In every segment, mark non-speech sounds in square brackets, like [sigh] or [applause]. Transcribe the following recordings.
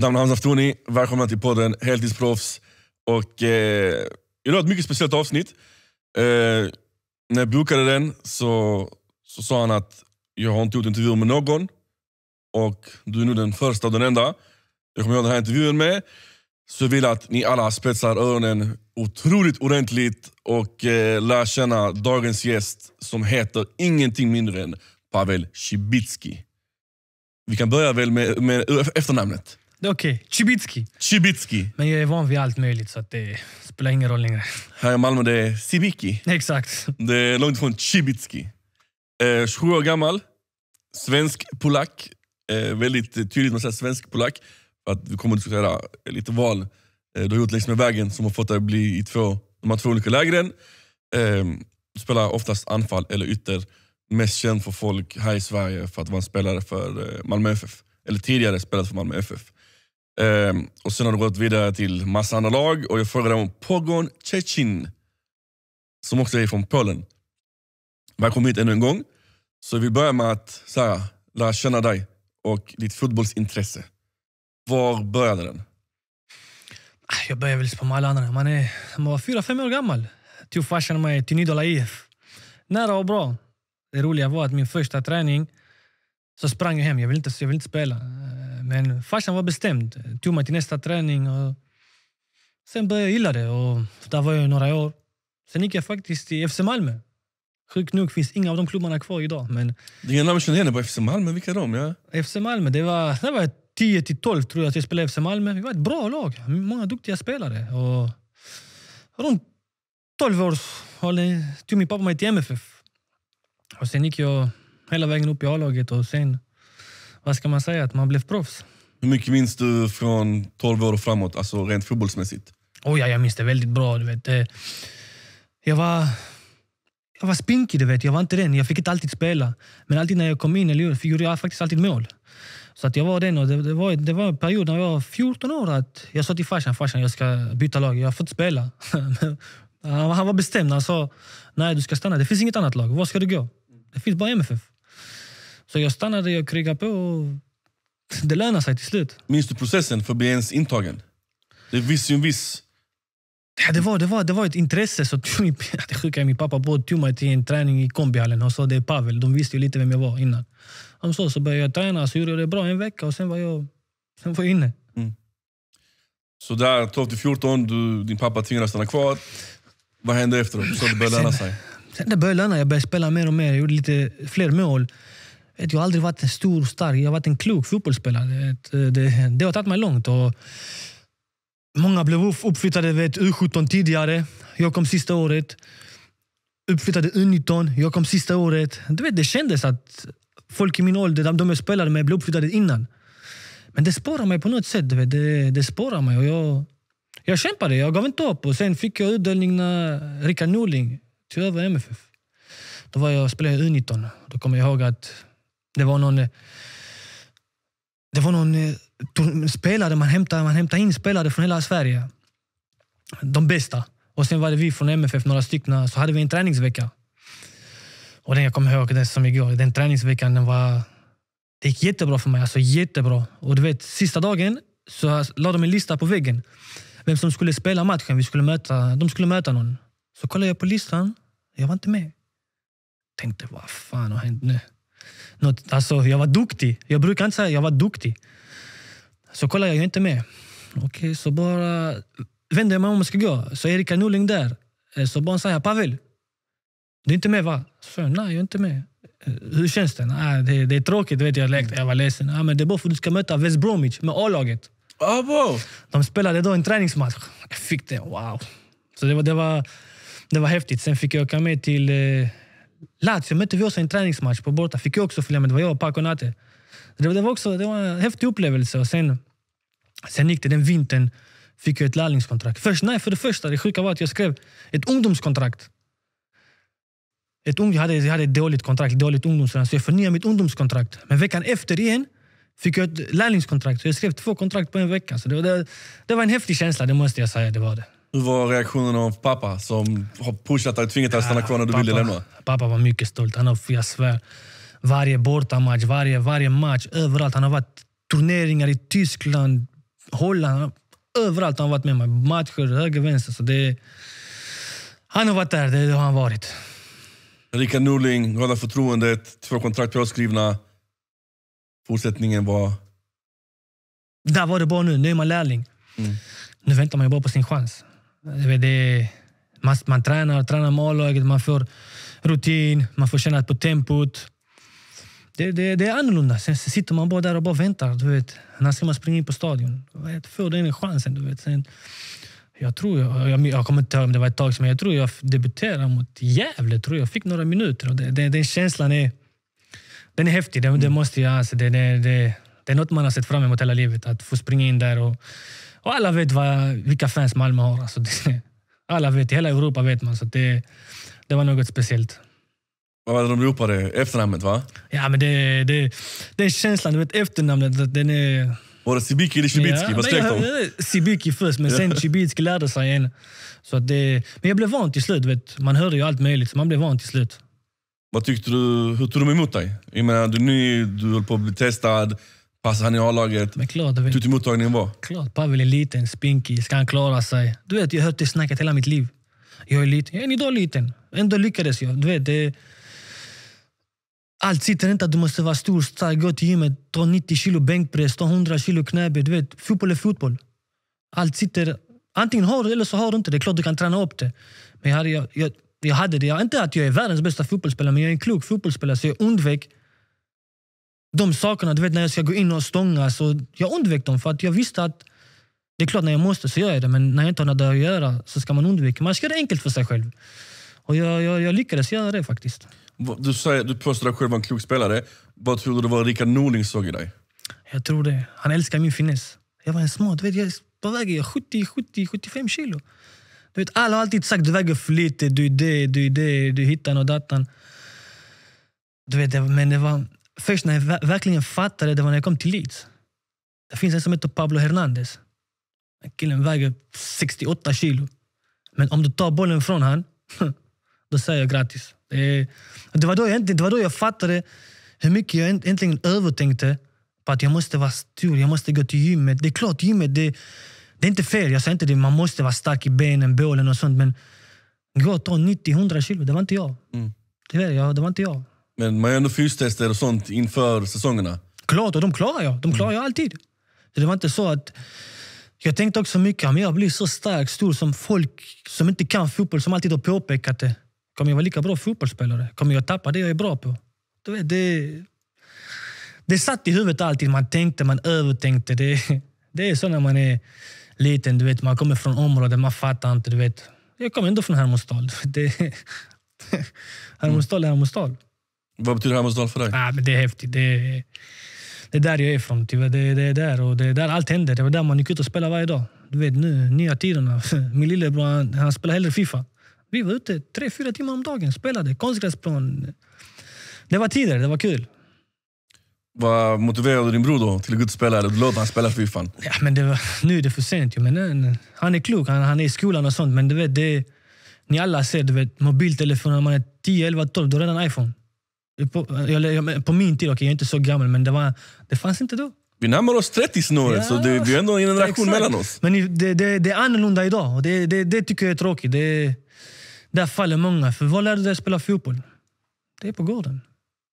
Mitt namn är Hamza Aftouni, välkomna till podden Heltidsproffs. Och, eh, idag är ett mycket speciellt avsnitt. Eh, när jag bokade den så, så sa han att jag har inte gjort intervjuer med någon och du är nu den första och den enda jag kommer göra den här intervjun med. Så jag vill att ni alla spetsar öronen otroligt ordentligt och eh, lär känna dagens gäst som heter ingenting mindre än Pavel Cibicki. Vi kan börja väl med, med efternamnet. Okej, okay. Cibicki. Cibicki. Men jag är van vid allt möjligt så att det spelar ingen roll längre. Här i Malmö det är Sibicki. Exakt. Det är långt ifrån Cibicki. Eh, 27 år gammal, svensk-polack. Eh, väldigt tydligt man säger svensk-polack. vi kommer att diskutera lite val eh, du har gjort längs med vägen som har fått dig att bli i två, de här två olika lägren. Eh, spelar oftast anfall eller ytter. Mest känd för folk här i Sverige för att vara en spelare för eh, Malmö FF. Eller tidigare spelat för Malmö FF. Ehm, och Sen har det gått vidare till massa andra lag och jag frågade om Pogon Cecin, som också är från Polen. Välkommen hit ännu en gång. Så vi börjar med att så här, lära känna dig och ditt fotbollsintresse. Var började den? Ah, jag började väl som alla andra. Man, är, man var fyra, fem år gammal. Tog typ farsan mig till Nydala IF. Nära och bra. Det roliga var att min första träning så sprang jag hem. Jag ville inte, jag ville inte spela. Men farsan var bestämd. Tog mig till nästa träning. Och sen började jag gilla det. Och där var jag i några år. Sen gick jag faktiskt till FC Malmö. Sjukt nog finns inga av de klubbarna kvar idag. Men... Dina namn känner igen. På FC Malmö, vilka är de? Ja. FC Malmö, det var, det var 10 till 12 tror jag att jag spelade FC Malmö. Vi var ett bra lag. Många duktiga spelare. Och runt 12 år tog min pappa mig till MFF. Och sen gick jag hela vägen upp i A-laget och sen vad ska man säga, att man blev proffs. Hur mycket minns du från 12 år och framåt, alltså rent fotbollsmässigt? Oh ja, jag minns det väldigt bra. Du vet. Eh, jag var, jag var spinkig, du vet. jag var inte den. Jag fick inte alltid spela. Men alltid när jag kom in eller gjorde, gjorde jag faktiskt alltid mål. Så att jag var den och det, det, var, det var en period när jag var 14 år att jag sa till farsan, farsan jag ska byta lag, jag får inte spela. [laughs] han, han var bestämd, han sa nej du ska stanna, det finns inget annat lag, var ska du gå? Det finns bara MFF. Så jag stannade, och krigade på. Och det lönade sig till slut. Minns du processen för att bli ens intagen? Det visste ju en viss... Ja, det, var, det, var, det var ett intresse. Så det [laughs] skickade min pappa tog mig till en träning i kombihallen. Han sa det är Pavel. De visste ju lite vem jag var innan. Han sa, så började jag träna. och gjorde jag det bra en vecka och sen var jag, sen var jag inne. Mm. Så där, 12-14, din pappa tvingades stanna kvar. Vad hände efteråt? Så det började löna sig? Sen det började löna. Jag började spela mer och mer. Jag gjorde lite fler mål jag har aldrig varit en stor, stark, jag har varit en klok fotbollsspelare. Det, det, det har tagit mig långt. Och många blev uppflyttade vet, U17 tidigare. Jag kom sista året. Uppflyttade U19. Jag kom sista året. Du vet, det kändes att folk i min ålder, de, de jag spelade med, blev uppflyttade innan. Men det spårar mig på något sätt. Du vet. Det, det spårar mig. Och jag, jag kämpade, jag gav inte upp. Och sen fick jag utdelning när Rickard Norling tog över MFF. Då var jag, spelade jag U19. Då kommer jag ihåg att det var någon... Eh, det var någon eh, spelare man hämtade, man hämtade in spelare från hela Sverige. De bästa. Och sen var det vi från MFF, några stycken, så hade vi en träningsvecka. Och den jag kommer ihåg, den som igår, den träningsveckan den var... Det gick jättebra för mig, alltså jättebra. Och du vet, sista dagen så la de en lista på väggen. Vem som skulle spela matchen, vi skulle möta, de skulle möta någon. Så kollade jag på listan, jag var inte med. Tänkte, vad fan har hänt nu? något, alltså, jag var duktig. Jag brukar inte säga att jag var duktig. Så kollar jag, jag är inte med. Okej, okay, så bara vänder jag mig om och ska gå. Så är Erika Norling där. Eh, så bara säger Pavel, du är inte med va? Så, nej, jag är inte med. Eh, Hur känns det? Nej, det, det är tråkigt, vet jag, jag var ledsen. Ja, men det är bara för att du ska möta West Bromwich med A-laget. Oh, wow. De spelade då en träningsmatch. Jag fick det, wow. Så det var, det var, det var häftigt. Sen fick jag åka med till eh, Lazio mötte vi också en träningsmatch på borta. Fick jag också följa med. Det var jag och Paco Nate. Det, var också det var en häftig upplevelse. Och sen, sen gick det den vintern. Fick jag ett lärlingskontrakt. Först, nej, för det första, det sjuka var att jag skrev ett ungdomskontrakt. Ett ung, jag, hade, jag hade ett dåligt kontrakt, dåligt ungdomskontrakt, så jag förnyade mitt ungdomskontrakt. Men veckan efter igen fick jag ett lärlingskontrakt. Så jag skrev två kontrakt på en vecka. Så det, det, det var en häftig känsla, det måste jag säga. Det var det. Hur var reaktionen av pappa som har pushat dig tvingat dig att stanna kvar när du pappa, ville lämna? Pappa var mycket stolt. Han har, jag svär, varje bortamatch, varje, varje match, överallt. Han har varit turneringar i Tyskland, Holland. Överallt har han varit med mig. Matcher, höger, vänster. Så det, han har varit där, det har han varit. Rickard Norling, glada förtroendet, två kontrakt påskrivna. Fortsättningen var? Där var det bra nu. Nu är man lärling. Mm. Nu väntar man ju bara på sin chans. Det, man, tränar, tränar med A-laget, man får rutin, man får känna på tempot. Det, det, det är annorlunda. Sen sitter man bara där och bara väntar. Du vet. När ska man springa in på stadion? Får den chansen? Du vet. Sen, jag tror jag, jag, jag kommer inte ihåg om det var ett tag sedan, jag tror jag debuterade mot Gävle. Tror jag. fick några e minuter. Och det, det, den känslan är, den är häftig. Den, det, måste jag, alltså, det, det, det, det är något man har sett fram emot hela livet. Att få springa in där och och alla vet vad, vilka fans Malmö har. Alltså det, [laughs] alla vet, i hela Europa vet man. Så det, det var något speciellt. Vad var det de ropade? Efternamnet va? Ja men det, det, det är känslan, du vet efternamnet. Den är... Var det Sibiki eller Cibicki? Ja, Sibiki först, men sen Cibicki [laughs] lärde sig en. Så det, men jag blev van till slut. Vet. Man hörde ju allt möjligt, så man blev van till slut. Vad tyckte du? Hur tog de emot dig? Jag menar, du är ny, du höll på att bli testad. Passar han i A-laget? Men klart. Vill... mottagningen var? Klart. Pavel är liten, spinkig. Ska han klara sig? Du vet, jag har hört det snacket hela mitt liv. Jag är liten. Jag är än idag liten. Ändå lyckades jag. Du vet, det... Allt sitter inte att du måste vara stor, stark, gå till gymmet, ta 90 kilo bänkpress, ta 100 kilo knäböj. Du vet, fotboll är fotboll. Allt sitter... Antingen har du eller så har du inte. Det är klart du kan träna upp det. Men jag, hade, jag, jag, jag hade det. Jag, inte att jag är världens bästa fotbollsspelare, men jag är en klok fotbollsspelare. Så jag undvek de sakerna, du vet när jag ska gå in och stånga, så jag undvek dem för att jag visste att det är klart när jag måste så gör jag det, men när jag inte har något att göra så ska man undvika. Man ska göra det enkelt för sig själv. Och jag, jag, jag lyckades göra det faktiskt. Du, säger, du påstår dig själv vara en klok spelare. Vad tror du det var Rickard Norling såg i dig? Jag tror det. Han älskar min finess. Jag var en smart. Du vet, jag, vad väger jag? 70, 70, 75 kilo. Du vet, alla har alltid sagt du väger för lite, du är det, du är det, du hittar och datan. Du vet, men det var, först när jag verkligen fattade det var när jag kom till Leeds. Det finns en som heter Pablo Hernandez. Killen väger 68 kilo. Men om du tar bollen från honom, [laughs] då säger jag grattis. Det, var då jag, det var då jag fattade hur mycket jag egentligen övertänkte på att jag måste vara stor, jag måste gå till gymmet. Det är klart, gymmet, det, det är inte fel. Jag säger inte det, man måste vara stark i benen, bålen och sånt. Men gå och ta 90-100 kilo, det var inte jag. Mm. Tyvärr, jag, det var inte jag. Men man gör ändå fystester och sånt inför säsongerna? Klart, och de klarar jag. De klarar jag mm. alltid. Så det var inte så att... Jag tänkte också mycket, Om jag blir så stark, stor som folk som inte kan fotboll, som alltid har påpekat det. Kommer jag vara lika bra fotbollsspelare? Kommer jag tappa det jag är bra på? Du vet, det, det satt i huvudet alltid. Man tänkte, man övertänkte. Det, det är så när man är liten. Du vet, man kommer från områden, man fattar inte. Du vet. Jag kommer ändå från Hermodsdal. [laughs] Hermodsdal är Hermodsdal. Vad betyder Hammarsdal för dig? Ah, men det är häftigt. Det är, det är där jag är ifrån. Tyvärr. Det, det är där och det är där allt händer. Det var där man gick ut och spelade varje dag. Du vet nu, nya tiderna. [laughs] Min lillebror han, han spelar hellre Fifa. Vi var ute tre, fyra timmar om dagen spelade. Konstgräsplan. Det var tider, det var kul. Vad motiverade din bror då till att gå ut och spela? Eller låter han spela Fifa? Ja, men det var, nu är det för sent. Men nej, eh, Han är klok, han, han är i skolan och sånt. Men du vet, det, ni alla ser du vet, mobiltelefoner när man är 10, 11, 12. Då är redan iPhone. På, jag, på min tid, okay, jag är inte så gammal, men det, var, det fanns inte då. Vi närmar oss 30 snåret ja, så det, vi är ändå en generation exakt. mellan oss. Men det, det, det är annorlunda idag och det, det, det, tycker jag är tråkigt. Det, där faller många. För vad lärde dig spela fotboll? Det är på gården.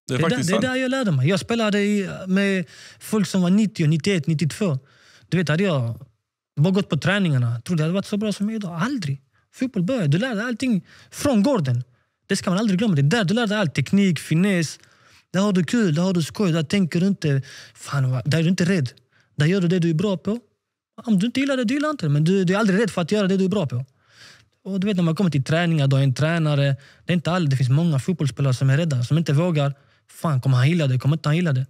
Det är, det, där, det är där jag lärde mig. Jag spelade med folk som var 90, 91, 92. Du vet, hade jag bara gått på träningarna, trodde jag hade varit så bra som jag är idag. Aldrig! Fotboll började, du lärde dig allting från gården. Det ska man aldrig glömma. Det är där du lär dig allt. Teknik, finess. Där har du kul, där har du skoj. Där tänker du inte... Fan, där är du inte rädd. Där gör du det du är bra på. Om du inte gillar det, du gillar inte det. Men du, du är aldrig rädd för att göra det du är bra på. Och du vet när man kommer till träningar, du är en tränare... Det är inte alla, det finns många fotbollsspelare som är rädda, som inte vågar. Fan, kommer han gilla det? Kommer inte han gilla det?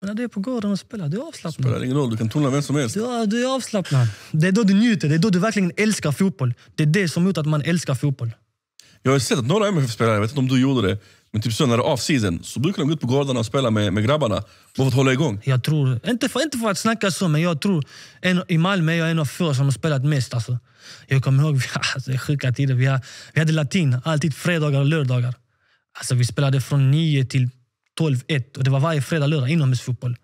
Men när du är på gården och spelar, du är avslappnad. spelar ingen roll, du kan tona vem som helst. Du, du är avslappnad. Det är då du njuter, det är då du verkligen älskar fotboll. Det är det som gör att man älskar fotboll. Jag har sett att några MFF-spelare, jag vet inte om du gjorde det, men typ så när det är off-season så brukar de gå ut på gårdarna och spela med, med grabbarna. Bara för att hålla igång. Jag tror, inte för, inte för att snacka så, men jag tror... En, I Malmö är jag en av få som har spelat mest. Alltså. Jag kommer ihåg, [laughs] vi, alltså, det är sjuka tider. Vi, har, vi hade latin alltid fredagar och lördagar. Alltså, vi spelade från 9 till 12, 1. Och det var varje fredag, lördag inomhusfotboll.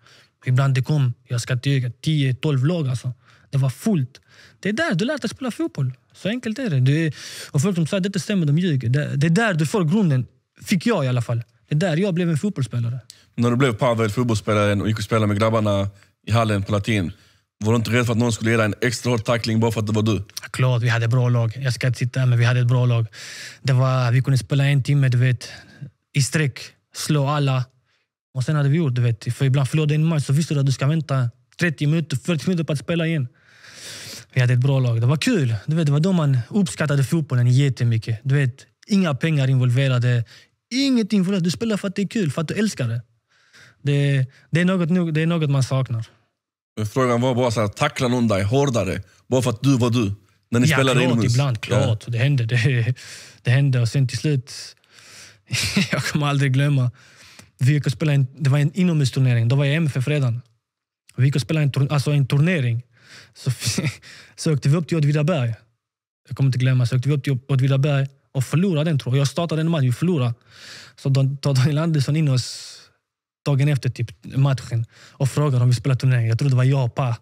Ibland det kom, jag ska inte 10-12 lag. Alltså. Det var fullt. Det är där du lär dig spela fotboll. Så enkelt är det. det och folk som säger att det inte stämmer, de ljuger. Det, det är där du får grunden, fick jag i alla fall. Det är där jag blev en fotbollsspelare. När du blev Pavel, fotbollsspelaren, och gick och spelade med grabbarna i hallen på latin, var du inte rädd för att någon skulle ge dig en extra hård tackling bara för att det var du? Ja, klart, vi hade ett bra lag. Jag ska inte sitta här, men vi hade ett bra lag. Det var, vi kunde spela en timme, du vet, i sträck, slå alla. Och sen hade vi gjort, du vet. För ibland förlorade en match så visste du att du ska vänta 30 minuter, 40 minuter på att spela igen. Vi hade ett bra lag. Det var kul. Du vet, det var då man uppskattade fotbollen jättemycket. Du vet, inga pengar involverade. Inget involverat. Du spelar för att det är kul, för att du älskar det. Det, det, är, något, det är något man saknar. Men Frågan var bara så här, tacklar någon dig hårdare bara för att du var du? När ni ja, spelade klart, inomhus? ibland. Klart. Ja. Det hände. Det, det hände. Och sen till slut, [laughs] jag kommer aldrig glömma. Vi gick och spelade en, det var en inomhusturnering. Då var jag MFF redan. Vi gick och spelade en, alltså en turnering så, [laughs] så åkte vi upp till Åtvidaberg. Jag kommer inte glömma. Så åkte vi upp till Åtvidaberg och förlorade den tror jag. Jag startade den matchen, vi förlorade. Så tar Daniel Andersson in oss dagen efter typ, matchen och frågar om vi spelar turnering. Jag tror det var jag och Pa.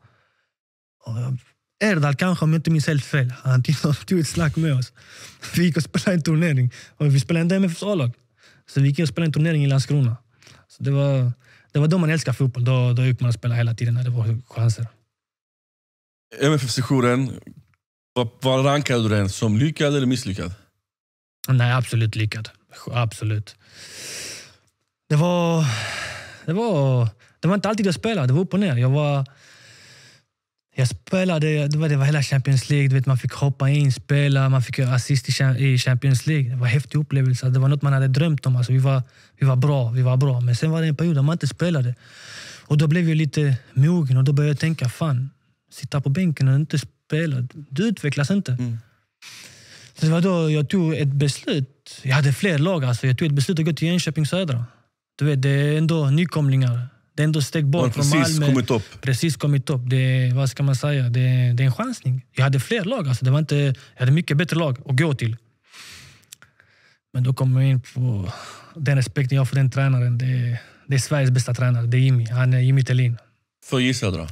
Erdal kanske, om jag inte minns helt fel. Han tog [laughs] ett snack med oss. [laughs] Vi gick och spelade en turnering. Och vi spelade inte MFFs A-lag. Så vi gick och spelade en turnering i Landskrona. Så det, var, det var då man älskade fotboll. Då, då gick man och spelade hela tiden när det var chanser. MFF-sessionen, vad rankade du den? Som lyckad eller misslyckad? Nej, absolut lyckad. Absolut. Det var... Det var, det var inte alltid jag spelade, det var upp och ner. Jag var... Jag spelade, det var, det var hela Champions League. Du vet, man fick hoppa in, spela, man fick assist i Champions League. Det var en häftig upplevelse. Det var något man hade drömt om. Alltså, vi, var, vi var bra, vi var bra. Men sen var det en period där man inte spelade. Och då blev jag lite mogen och då började jag tänka, fan, sitta på bänken och inte spela. Du utvecklas inte. Mm. Så det var då jag tog ett beslut. Jag hade fler lag. Alltså. Jag tog ett beslut att gå till Jönköping Södra. Du vet, det är ändå nykomlingar. Det är ändå steg bort från Malmö. precis Kommit upp. Precis kommit upp. Det, vad ska man säga? Det, det är en chansning. Jag hade fler lag. Alltså. Det var inte, jag hade mycket bättre lag att gå till. Men då kommer jag in på den respekten jag har för den tränaren. Det, det är Sveriges bästa tränare. Det är Jimmy. Han är Jimmy Thelin. För J Södra?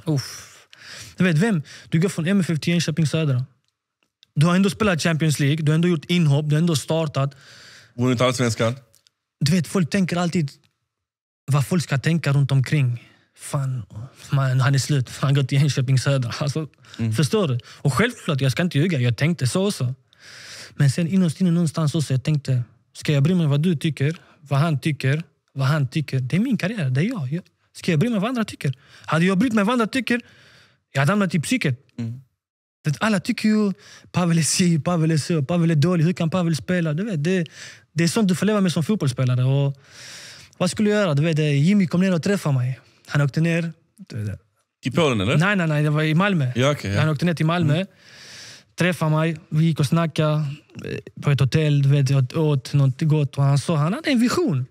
Du vet, vem? Du går från MFF till Enköping Södra. Du har ändå spelat Champions League, du har ändå gjort inhopp, du har ändå startat. Vunnit allsvenskan? Du vet, folk tänker alltid vad folk ska tänka runt omkring. Fan, man, han är slut. Han går till Enköping Södra. Alltså, mm. Förstår du? Och självklart, jag ska inte ljuga. Jag tänkte så också. Men sen innerst inne någonstans också, jag tänkte, ska jag bry mig vad du tycker? Vad han tycker? Vad han tycker? Det är min karriär, det är jag. Ska jag bry mig vad andra tycker? Hade jag brytt mig vad andra tycker, jag hade hamnat i psyket. Mm. Alla tycker ju Pavel är si, Pavel är så, Pavel är dålig. Hur kan Pavel spela? Du vet, det, det är sånt du får leva med som fotbollsspelare. Och vad skulle jag göra? Du vet, Jimmy kom ner och träffade mig. Han åkte ner. I Polen eller? Nej, nej, nej. Det var i Malmö. Ja, okay, ja. Han åkte ner till Malmö. Mm. Träffade mig. Vi gick och snackade på ett hotell. Du vet, åt, åt något gott. Och han sa han hade en vision.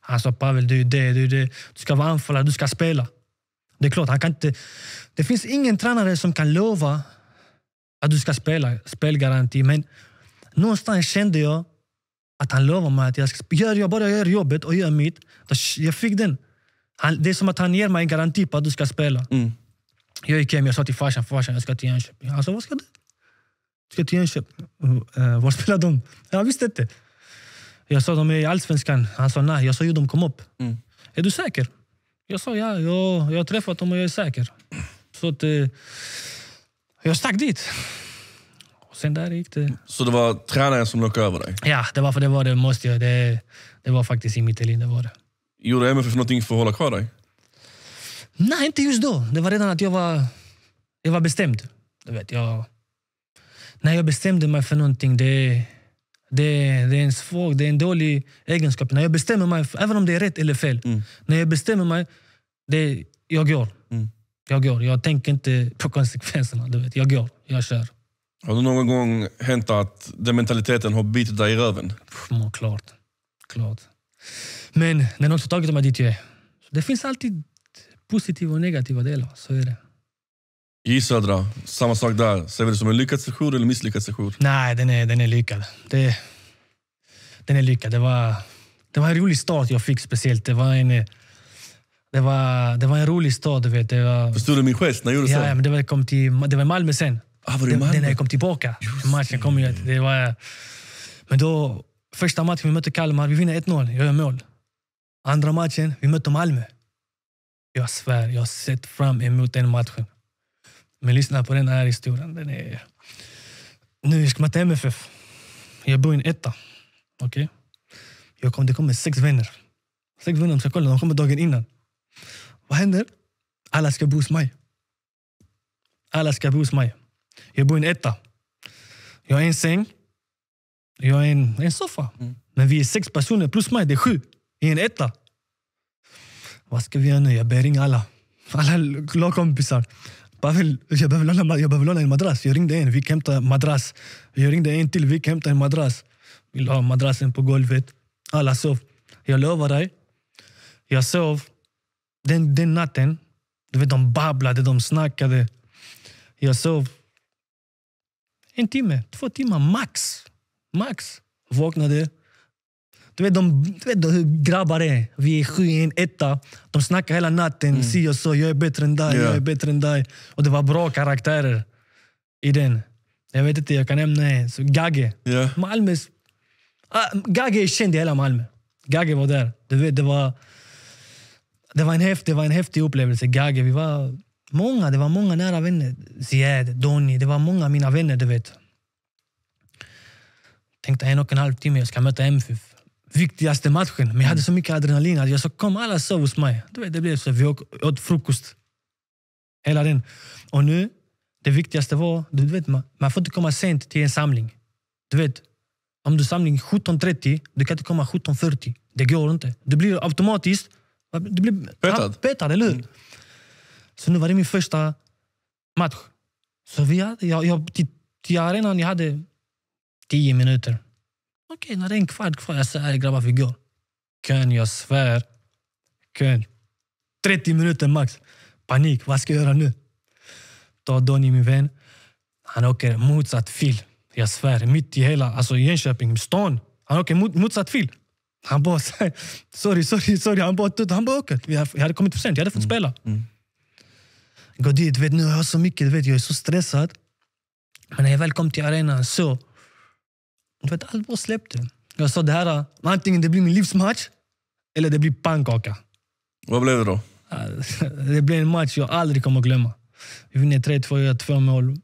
Han sa Pavel, du är det, du är det. Du ska vara anfallare, du ska spela. Det är klart, han kan inte... Det finns ingen tränare som kan lova att du ska spela, spelgaranti. Men någonstans kände jag att han lovade mig att jag ska gör jag bara gör jobbet och gör mitt. Jag fick den. Han, det är som att han ger mig en garanti på att du ska spela. Mm. Jag gick hem jag sa till farsan, farsan jag ska till Jönköping. Han sa, vad ska du? Jag ska till Jönköping. Uh, var spelar de? Jag visste inte. Jag sa, de är i Allsvenskan. Han sa, nej. Jag sa, jo de kom upp. Mm. Är du säker? Jag sa ja, jag, jag har träffat dem och jag är säker. Så att, eh, jag stack dit. Och sen där gick det. Så det var tränaren som lockade över dig? Ja, det var för det var det. måste jag. Det, det var faktiskt i Mittelin. Det var det. Gjorde MFF någonting för att hålla kvar dig? Nej, inte just då. Det var redan att jag var, jag var bestämd. Du vet, jag, när jag bestämde mig för någonting, det, det, det är en svag, det är en dålig egenskap. När jag bestämmer mig, även om det är rätt eller fel, mm. när jag bestämmer mig, det, jag går. Mm. Jag går. Jag tänker inte på konsekvenserna. Du vet. Jag går. Jag kör. Har det någon gång hänt att den mentaliteten har bitit dig i röven? Ja, klart. klart. Men den har också tagit mig dit jag är. det finns alltid positiva och negativa delar. Så är det. I Södra, samma sak där. Ser vi det som en lyckad session eller misslyckad session? Nej, den är, den är lyckad. Det, den är lyckad. Det var, det var en rolig start jag fick speciellt. Det var en, det var, det var en rolig start, Du vet. Det var, Förstod du min gest när gjorde ja, så? men det var, kom till, det var Malmö sen. Ah, var det, Malmö? det när jag kom tillbaka. Just matchen kom ju. Det var, men då, första matchen vi mötte Kalmar, vi vinner 1-0. Jag gör mål. Andra matchen, vi mötte Malmö. Jag svär, jag har sett fram emot den matchen. Men lyssna på den här historien. Den är... Nu ska man till MFF. Jag bor i en etta. Okay? Jag kom, det kommer sex vänner. Sex vänner de ska kolla. De kommer dagen innan. Vad händer? Alla ska bo hos mig. Alla ska bo hos mig. Jag bor i en etta. Jag har en säng. Jag har en, en soffa. Mm. Men vi är sex personer plus mig. Det är sju i en etta. Vad ska vi göra nu? Jag börjar ringa alla. Alla lagkompisar. Pavel, jag behöver låna, jag behöver låna en madrass. Jag ringde en, vi kan hämta madrass. Jag ringde en till, vi kan hämta en madrass. Vi la madrassen på golvet. Alla sov. Jag lovar dig, jag sov. Den, den natten, du vet, de babblade, de snackade. Jag sov en timme, två timmar max. Max. Vaknade. Du vet, de, du vet hur grabbar är. Vi är sju i en etta. De snackar hela natten. Mm. Si och så. Jag är bättre än dig. Yeah. Jag är bättre än dig. Och det var bra karaktärer i den. Jag vet inte, jag kan nämna en. Gage. Yeah. Malmös... Ah, Gage är känd i hela Malmö. Gage var där. Du vet, det var... Det var en häftig, det var en häftig upplevelse. Gage, vi var många. Det var många nära vänner. Ziad, Donny. Det var många mina vänner, du vet. Tänkte en och en halv timme, jag ska möta MFF viktigaste matchen. Men jag hade så mm. mycket adrenalin jag sa, kom alla sov hos mig. Du vet, det blev så. Vi åt frukost. Hela den. Och nu, det viktigaste var, du vet, man, får inte komma sent till en samling. Du vet, om du samling 17.30, du kan inte komma 17.40. Det går inte. Du blir automatiskt du blir petad. petad eller hur? Mm. Så nu var det min första match. Så vi hade, jag, jag, till, till arenan jag hade tio minuter. Okej, när det är en kvart kvar, jag säger grabbar vi går. Kön, jag svär. Kön. 30 minuter max. Panik, vad ska jag göra nu? Då Donny, min vän, han åker motsatt fil. Jag svär, mitt i hela alltså Jönköping, stan. Han åker mot, motsatt fil. Han bara säger sorry, sorry, sorry. Han bara, han bara åker. Jag hade kommit för sent, jag hade fått mm. spela. Mm. Mm. Gå dit, vet, nu har jag så mycket, vet, jag är så stressad. Men när jag väl kom till arenan så för att allt bara släppte. Jag sa det här, äh, antingen det blir min livsmatch eller det blir pannkaka. Vad blev det då? Äh, det blev en match jag aldrig kommer att glömma. Vi vinner 3-2, gör två mål.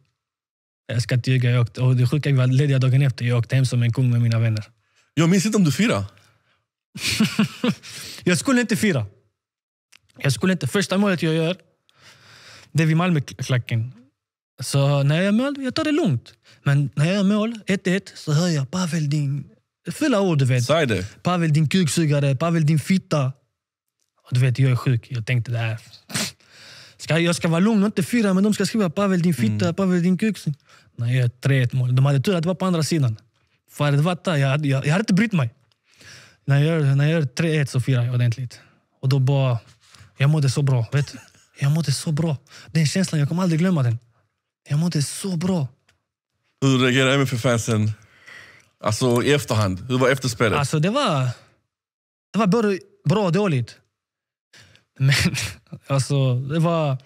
Jag ska inte ljuga. Jag åkte, och det sjuka vi var lediga dagen efter. Jag åkte hem som en kung med mina vänner. Jag minns inte om du firade. [laughs] jag skulle inte fira. Jag skulle inte. Första målet jag gör, det är vid Malmöklacken. Så när jag gör mål, jag tar det lugnt. Men när jag gör mål, 1-1, så hör jag Pavel din... Fulla ord du vet. Säg det. Pavel din kuksugare, Pavel din fitta. Och du vet, jag är sjuk. Jag tänkte det äh, här. Ska, jag ska vara lugn och inte fira, men de ska skriva Pavel din fitta, mm. Pavel din kuksugare. Nej, jag gör 3-1 mål. De hade tur att det var på andra sidan. För det var där, jag, jag, jag hade inte brytt mig. När jag gör, när jag gör 3-1 så firar jag ordentligt. Och då bara... Jag mådde så bra. Vet du? Jag mådde så bra. Den känslan, jag kommer aldrig glömma den. Jag mådde så bra. Hur reagerade MFF-fansen alltså, i efterhand? Hur var efterspelet? Alltså, det var, det var både bra och dåligt. Men [laughs] alltså, det var,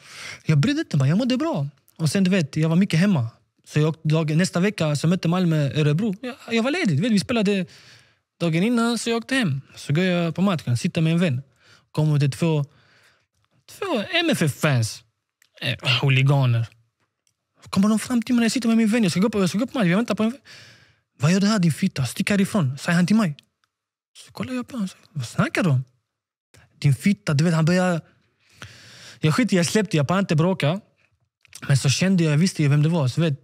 jag brydde inte mig. Jag mådde bra. Och sen du vet, jag var mycket hemma. Så jag, dag, nästa vecka så mötte Malmö Örebro. Jag, jag var ledig. Vet, vi spelade dagen innan, så jag åkte hem. Så går jag på matchen, sitter med en vän. Kommer till två, två MFF-fans. Eh, huliganer. Kommer de fram till mig när jag sitter med min vän, jag ska gå på, jag ska gå på match, jag väntar på en vän. Vad gör du här din fitta? Stick härifrån, säger han till mig. Så kollar jag på honom, vad snackar du om? Din fitta, du vet han börjar... Jag skiter jag släppte, jag pallar inte bråka. Men så kände jag, jag visste ju vem det var. Så vet,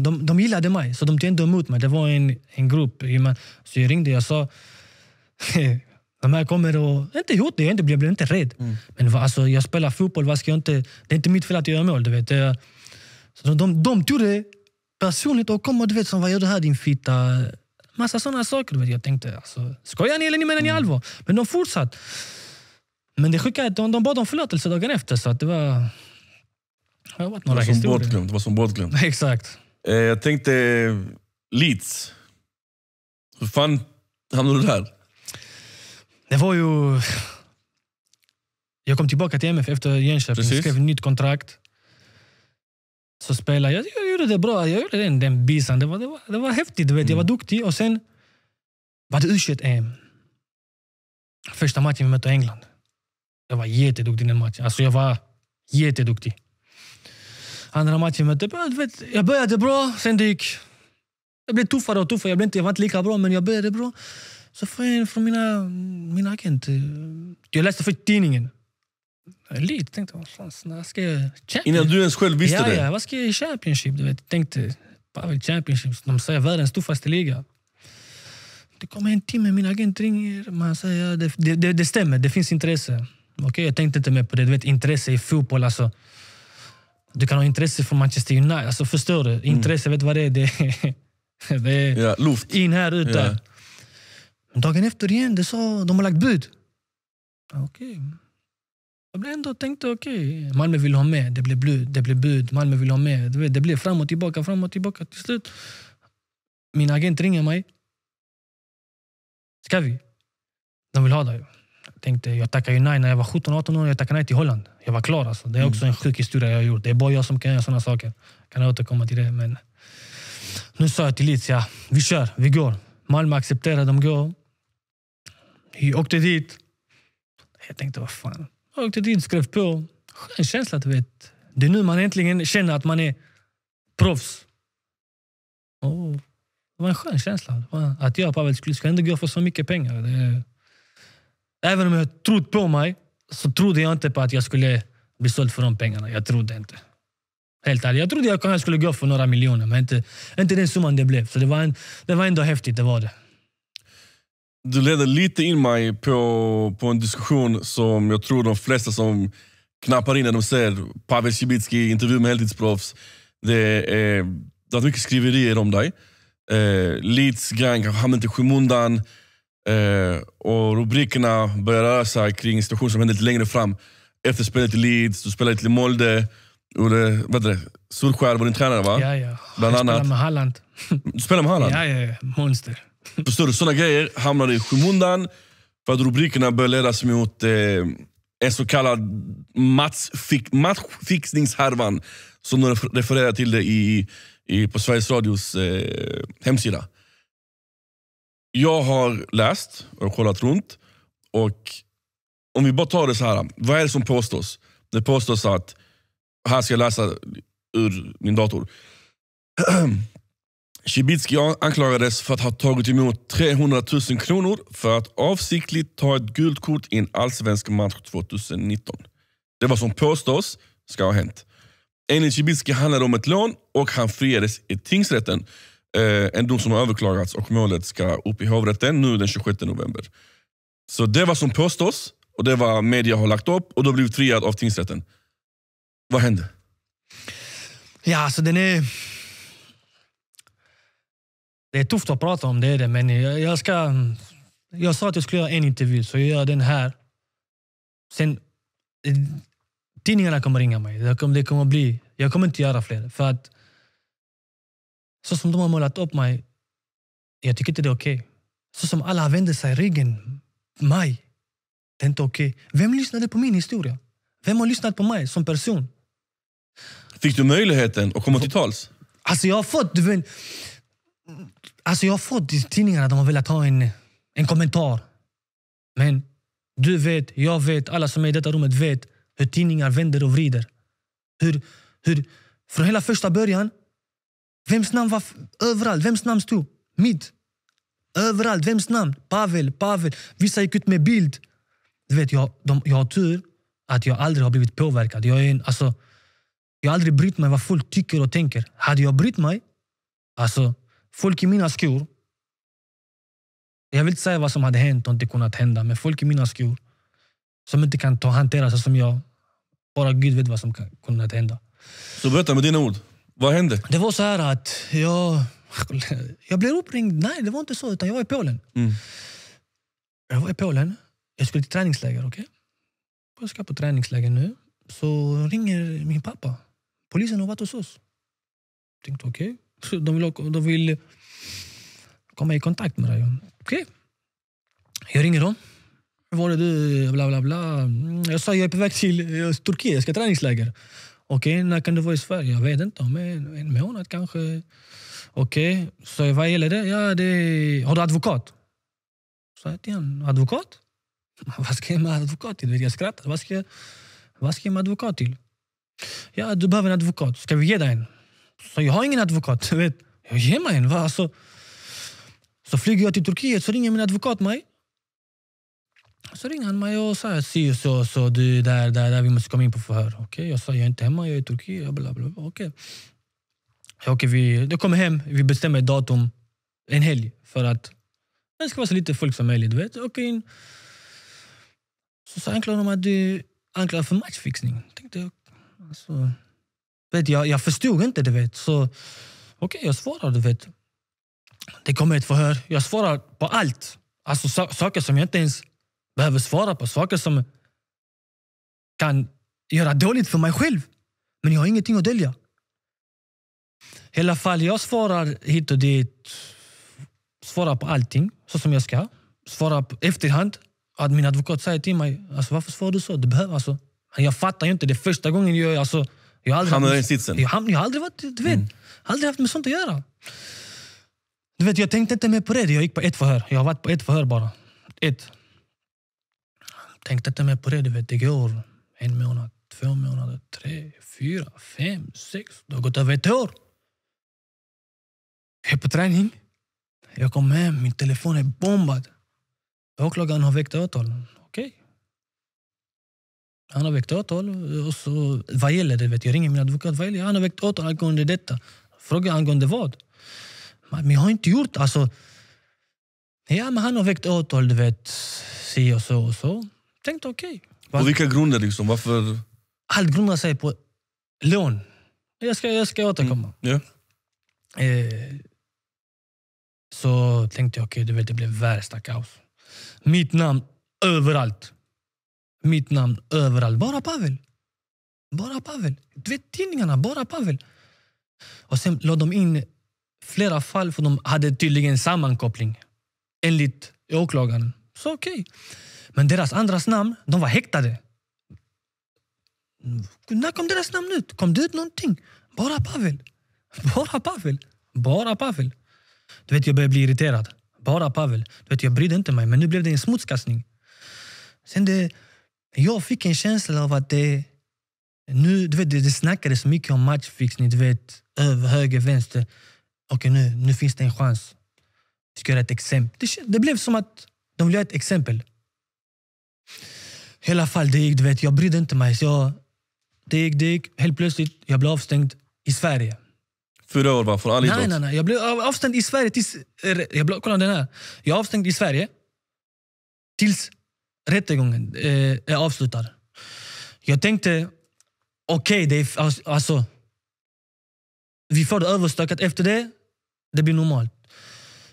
de, de gillade mig, så de tog ändå emot mig. Det var en, en grupp. Så jag ringde jag sa [laughs] De här kommer och, inte hot, jag, jag blir inte rädd. Mm. Men alltså, jag spelar fotboll, vad ska jag inte, det är inte mitt fel att jag gör mål. Du vet. Så de, de, de tog det personligt och kom och du vet, som, vad gör du här din fitta? Massa sådana saker. Du vet. Jag tänkte, alltså, skojar ni eller ni menar ni mm. allvar? Men de fortsatte. Men det sjuka är att de, de bad om förlåtelse dagen efter. Så att det var... Det, var några det, var som bortglömt, det [laughs] var som bortglömt. Exakt. Eh, jag tänkte Leeds. Hur fan hamnade du där? Det var ju... Jag kom tillbaka till MF efter Jönköping, Precis. skrev nytt kontrakt. Så spelade jag. Jag gjorde det bra. Jag gjorde den, den bisan. Det var, det var, det var häftigt. Vet. Mm. Jag var mm. duktig. Och sen var det U21-EM. Första matchen vi mötte England. Jag var jätteduktig den matchen. Alltså jag var jätteduktig. Andra matchen vi mötte... Vet, jag började bra, sen det gick... Jag blev tuffare och tuffare. Jag, blev inte, jag var inte lika bra, men jag började bra. Så får jag en från mina, min agent. Jag läste för tidningen. Lite tänkte, vad fan, vad ska jag... Innan du ens själv visste ja, det? Ja, vad ska jag i Championship? Du vet, tänkte, Pavel Championship, de säger världens tuffaste liga. Det kommer en timme, min agent ringer. Man säger, ja, det, det, det, stämmer, det finns intresse. Okay, jag tänkte inte mer på det. Du vet, intresse i fotboll, alltså. Du kan ha intresse för Manchester United. Alltså, förstår du? Intresse, mm. vet vad det är? Det är, [laughs] det är ja, luft. in här, ut där. Ja. Dagen efter igen, det så, de har lagt bud. Okej. Okay. Jag blev ändå tänkte okej, okay. Malmö vill ha med, det blev bud, det blev bud, Malmö vill ha med. Det blev fram och tillbaka, fram och tillbaka. Till slut, min agent ringer mig. Ska vi? De vill ha dig. Jag tänkte, jag tackade ju nej när jag var 17-18 år. Jag tackade nej till Holland. Jag var klar alltså. Det är också en mm. sjuk historia jag har gjort. Det är bara jag som kan göra sådana saker. Jag kan återkomma till det. Men... Nu sa jag till Litia, vi kör, vi går. Malmö accepterar, de går. Jag åkte dit. Jag tänkte, vad fan. Jag åkte dit, skrev på. Skön känsla, du vet. Det är nu man äntligen känner att man är proffs. Oh. Det var en skön känsla. Att jag och Pavel skulle, ska gå för så mycket pengar. Det... Även om jag trott på mig så trodde jag inte på att jag skulle bli såld för de pengarna. Jag trodde inte. Helt ärligt. Jag trodde jag kanske skulle gå för några miljoner, men inte, inte den summan det blev. Så det var, en, det var ändå häftigt, det var det. Du leder lite in mig på, på en diskussion som jag tror de flesta som knappar in när de ser Pavel Cibicki, intervju med heltidsproffs. Det är, det är mycket skriverier om dig. Eh, Leeds gang kanske hamnat i skymundan eh, och rubrikerna börjar röra sig kring situationer som hände lite längre fram. Efter spelet i Leeds, du spelade lite i Molde. Olle, vad det? Solskär var din tränare va? Ja, ja. Bland jag spelade med Halland. Du spelade med Halland? Ja, ja, ja. Monster. Förstår du? Sådana grejer hamnade i skymundan för att rubrikerna började ledas mot eh, en så kallad matchfix, matchfixningshärvan som de refererar till det i, i, på Sveriges Radios eh, hemsida. Jag har läst och kollat runt och om vi bara tar det så här. Vad är det som påstås? Det påstås att, här ska jag läsa ur min dator. [clears throat] Shibitski anklagades för att ha tagit emot 300 000 kronor för att avsiktligt ta ett gult kort i en allsvensk match 2019. Det var som påstås ska ha hänt. Enligt Cibicki handlade det om ett lån och han friades i tingsrätten. Eh, en dom som har överklagats och målet ska upp i hovrätten nu den 26 november. Så det var som påstås och det var media har lagt upp och då blev friad av tingsrätten. Vad hände? Ja, alltså den är det är tufft att prata om det, men jag, ska... Mm, jag sa att jag skulle göra en intervju, så jag gör den här. Sen... Eh, tidningarna kommer ringa mig. Det kommer, det kommer bli... Jag kommer inte göra fler. För att så som de har målat upp mig, jag tycker inte det är okej. Okay. Så som alla vänder sig ryggen, mig. Det är inte okej. Okay. Vem lyssnade på min historia? Vem har lyssnat på mig som person? Fick du möjligheten att komma till tals? Alltså jag har fått... Du vet, Alltså jag har fått i tidningarna att de har velat ha en, en kommentar. Men du vet, jag vet, alla som är i detta rummet vet hur tidningar vänder och vrider. Hur, hur, från hela första början, vems namn var överallt? Vems namn stod? Mitt. Överallt. Vems namn? Pavel, Pavel. Vissa gick ut med bild. Du vet, jag, de, jag har tur att jag aldrig har blivit påverkad. Jag, är en, alltså, jag har aldrig brytt mig vad folk tycker och tänker. Hade jag brytt mig, alltså, folk i mina skor... Jag vill inte säga vad som hade hänt och inte kunnat hända, men folk i mina skor som inte kan ta, hantera sig som jag. Bara Gud vet vad som kan, kunnat hända. Så berätta med dina ord. Vad hände? Det var så här att jag... Jag blev uppringd. Nej, det var inte så. Utan jag var i Polen. Mm. Jag var i Polen. Jag skulle till träningsläger. Okay? Jag ska på träningsläger nu. Så ringer min pappa. Polisen har varit hos oss. Jag tänkte okej. Okay de vill, de vill komma i kontakt med dig. Okej. Okay. Jag ringer dem. var är du? Bla, bla, bla. Mm, jag sa jag är på väg till eh, Turkiet, jag ska träningsläger. Okej, okay, när kan du vara i Sverige? Jag vet inte, om en, en månad kanske. Okej, okay. så vad gäller det? Ja, det... Har du advokat? Sa jag till honom, advokat? [laughs] Vad ska jag med advokat till? Jag skrattade. Vad ska, vad ska jag med advokat till? Ja, du behöver en advokat. Ska vi ge dig en? Så jag har ingen advokat. vet. Jag ger mig en. Va? Alltså. Så flyger jag till Turkiet så ringer min advokat mig. Så ringer han mig och säger si så, så, du där, där, där, vi måste komma in på förhör. okay, jag sa jag är inte hemma, jag är i Turkiet. Bla, bla, bla. Okej, okay. okay, vi, jag kommer hem, vi bestämmer ett datum, en helg, för att det ska vara så lite folk som möjligt. Vet? Okay. Så, så anklagar de att du anklagar för matchfixning. Jag alltså, Vet, jag, jag förstod inte, du vet. Så okej, okay, jag svarar, du vet. Det kommer ett förhör. Jag svarar på allt. Alltså so saker som jag inte ens behöver svara på. Saker som kan göra dåligt för mig själv. Men jag har ingenting att dölja. I alla fall, jag svarar hit och dit. Svarar på allting, så som jag ska. Svarar på efterhand. Att min advokat säger till mig, alltså, varför svarar du så? Du behöver alltså. Jag fattar ju inte, det är första gången jag... Alltså, jag har Hamnar i den sitsen? Jag, jag, jag har aldrig varit, du vet, mm. aldrig haft med sånt att göra. Du vet, jag tänkte inte mer på det. Jag gick på ett förhör. Jag har varit på ett förhör bara. Ett. Tänkte inte mer på det. Du vet, det går en månad, två månader, tre, fyra, fem, sex. Det har gått över ett år. Jag är på träning. Jag kom hem, min telefon är bombad. Åklagaren har väckt åtal. Okej, han har väckt åtal. Och så, vad gäller det? Vet jag ringer min advokat. Vad gäller Han har väckt åtal angående detta. Fråga angående vad? Men jag har inte gjort... Alltså, ja, men han har väckt åtal, du vet. Si och så och så. Tänkte okej. Okay. På vilka grunder? Liksom? Varför? Allt grundar sig på lån. Jag ska, jag ska återkomma. Mm. Yeah. Eh, så tänkte jag, okej, okay, det blev värsta kaos. Mitt namn överallt mitt namn överallt. Bara Pavel. Bara Pavel. Du vet tidningarna, bara Pavel. Och sen la de in flera fall för de hade tydligen sammankoppling enligt åklagaren. Så okej. Okay. Men deras andras namn, de var häktade. När kom deras namn ut? Kom det ut någonting? Bara Pavel. Bara Pavel. Bara Pavel. Du vet, jag började bli irriterad. Bara Pavel. Du vet, jag brydde inte mig, men nu blev det en smutskastning. Sen det jag fick en känsla av att det... Nu, du vet, det, det snackades mycket om matchfixning, du vet, över, höger, vänster. Okej, nu, nu finns det en chans. Vi ska göra ett exempel. Det, det blev som att de ville göra ett exempel. I alla fall, det gick, du vet, jag brydde inte mig. Så jag, det gick, det gick. Helt plötsligt, jag blev avstängd i Sverige. Fyra år va? Från all idrott? Nej, nej, Jag blev avstängd i Sverige tills... Eh, jag blev, kolla den här. Jag avstängd i Sverige tills rättegången eh, är avslutad. Jag tänkte, okej, okay, det är, alltså, alltså, vi får det överstökat efter det. Det blir normalt.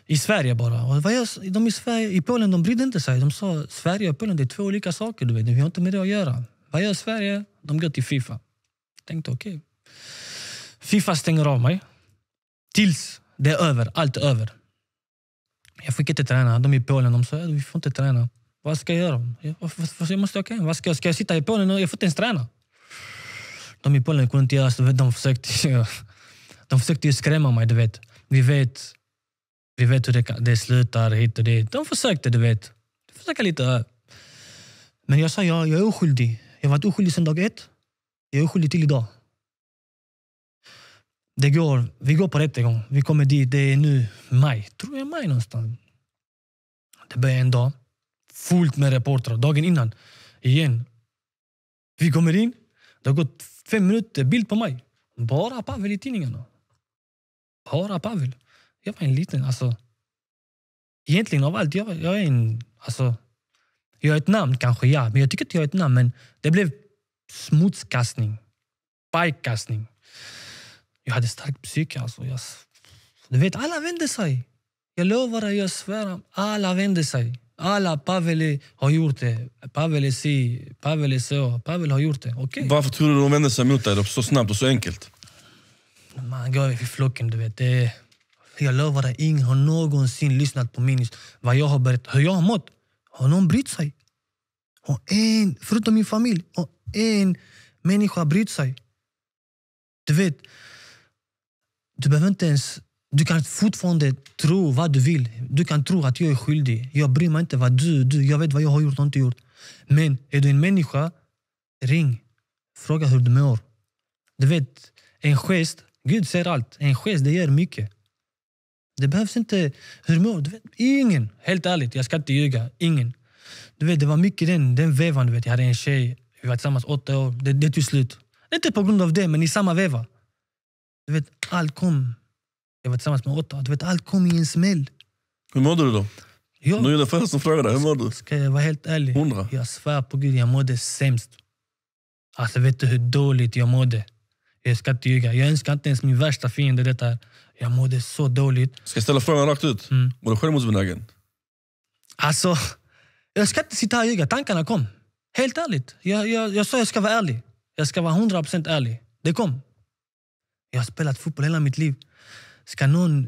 I Sverige bara. Och vad jag, de i, Sverige, I Polen de brydde inte sig. De sa Sverige och Polen det är två olika saker. Du vet. Vi har inte med det att göra. Vad gör Sverige? De går till Fifa. tänkte okej. Okay. Fifa stänger av mig. Tills det är över. Allt är över. Jag fick inte träna. De i Polen de sa vi får inte träna. Vad ska jag göra? Jag, måste jag, okay. ska, jag, ska jag sitta i Polen Jag får inte ens träna. De i Polen kunde inte göra så. De försökte, de försökte ju skrämma mig. Du vet. Vi, vet, vi vet hur det, det slutar hit och dit. De försökte, du vet. De försökte lite. Äh. Men jag sa, jag, jag är oskyldig. Jag har varit oskyldig sedan dag ett. Jag är oskyldig till idag. Det går, vi går på rättegång. Vi kommer dit. Det är nu maj. Tror jag maj någonstans. Det börjar en dag fullt med reportrar. Dagen innan, igen. Vi kommer in, det har gått fem minuter, bild på mig. Bara Pavel i tidningarna. Bara Pavel. Jag var en liten, alltså. Egentligen av allt, jag, jag är en, alltså. Jag är ett namn kanske, ja. Men jag tycker inte jag är ett namn. Men det blev smutskastning. Pajkastning. Jag hade stark psyke alltså. Jag, du vet, alla vände sig. Jag lovar jag svär. Alla vände sig. Alla Pavel har gjort det. Pavel är si, Pavel är så. Pavel har gjort det. Okay. Varför tror du de vände sig mot dig så snabbt och så enkelt? Man går i flocken, du vet. Det, jag lovar dig, ingen har någonsin lyssnat på min... Vad jag har berättat, hur jag har mått. Har någon brytt sig? Har en, förutom min familj, har en människa brytt sig? Du vet, du behöver inte ens du kan fortfarande tro vad du vill. Du kan tro att jag är skyldig. Jag bryr mig inte vad du, du. Jag vet vad jag har gjort och inte gjort. Men är du en människa, ring. Fråga hur du mår. Du vet, en gest, Gud ser allt. En gest, det gör mycket. Det behövs inte... Hur mår du? Vet, ingen. Helt ärligt, jag ska inte ljuga. Ingen. Du vet, det var mycket den, den vevan. Du vet, jag hade en tjej, vi var tillsammans åtta år. Det, det tog slut. Inte på grund av det, men i samma veva. Du vet, allt kom jag var tillsammans med åtta. Du vet, allt kom i en smäll. Hur mådde du då? Jag, nu är det första som frågar dig. Hur mår du? Ska jag vara helt ärlig? Hundra? Jag svär på gud, jag mådde sämst. Alltså vet du hur dåligt jag mådde? Jag ska inte ljuga. Jag önskar inte ens min värsta fiende detta. Jag mådde så dåligt. Ska jag ställa frågan rakt ut? Mm. Var du självmordsbenägen? Alltså, jag ska inte sitta här och ljuga. Tankarna kom. Helt ärligt. Jag, jag, jag sa jag ska vara ärlig. Jag ska vara 100% ärlig. Det kom. Jag har spelat fotboll hela mitt liv ska någon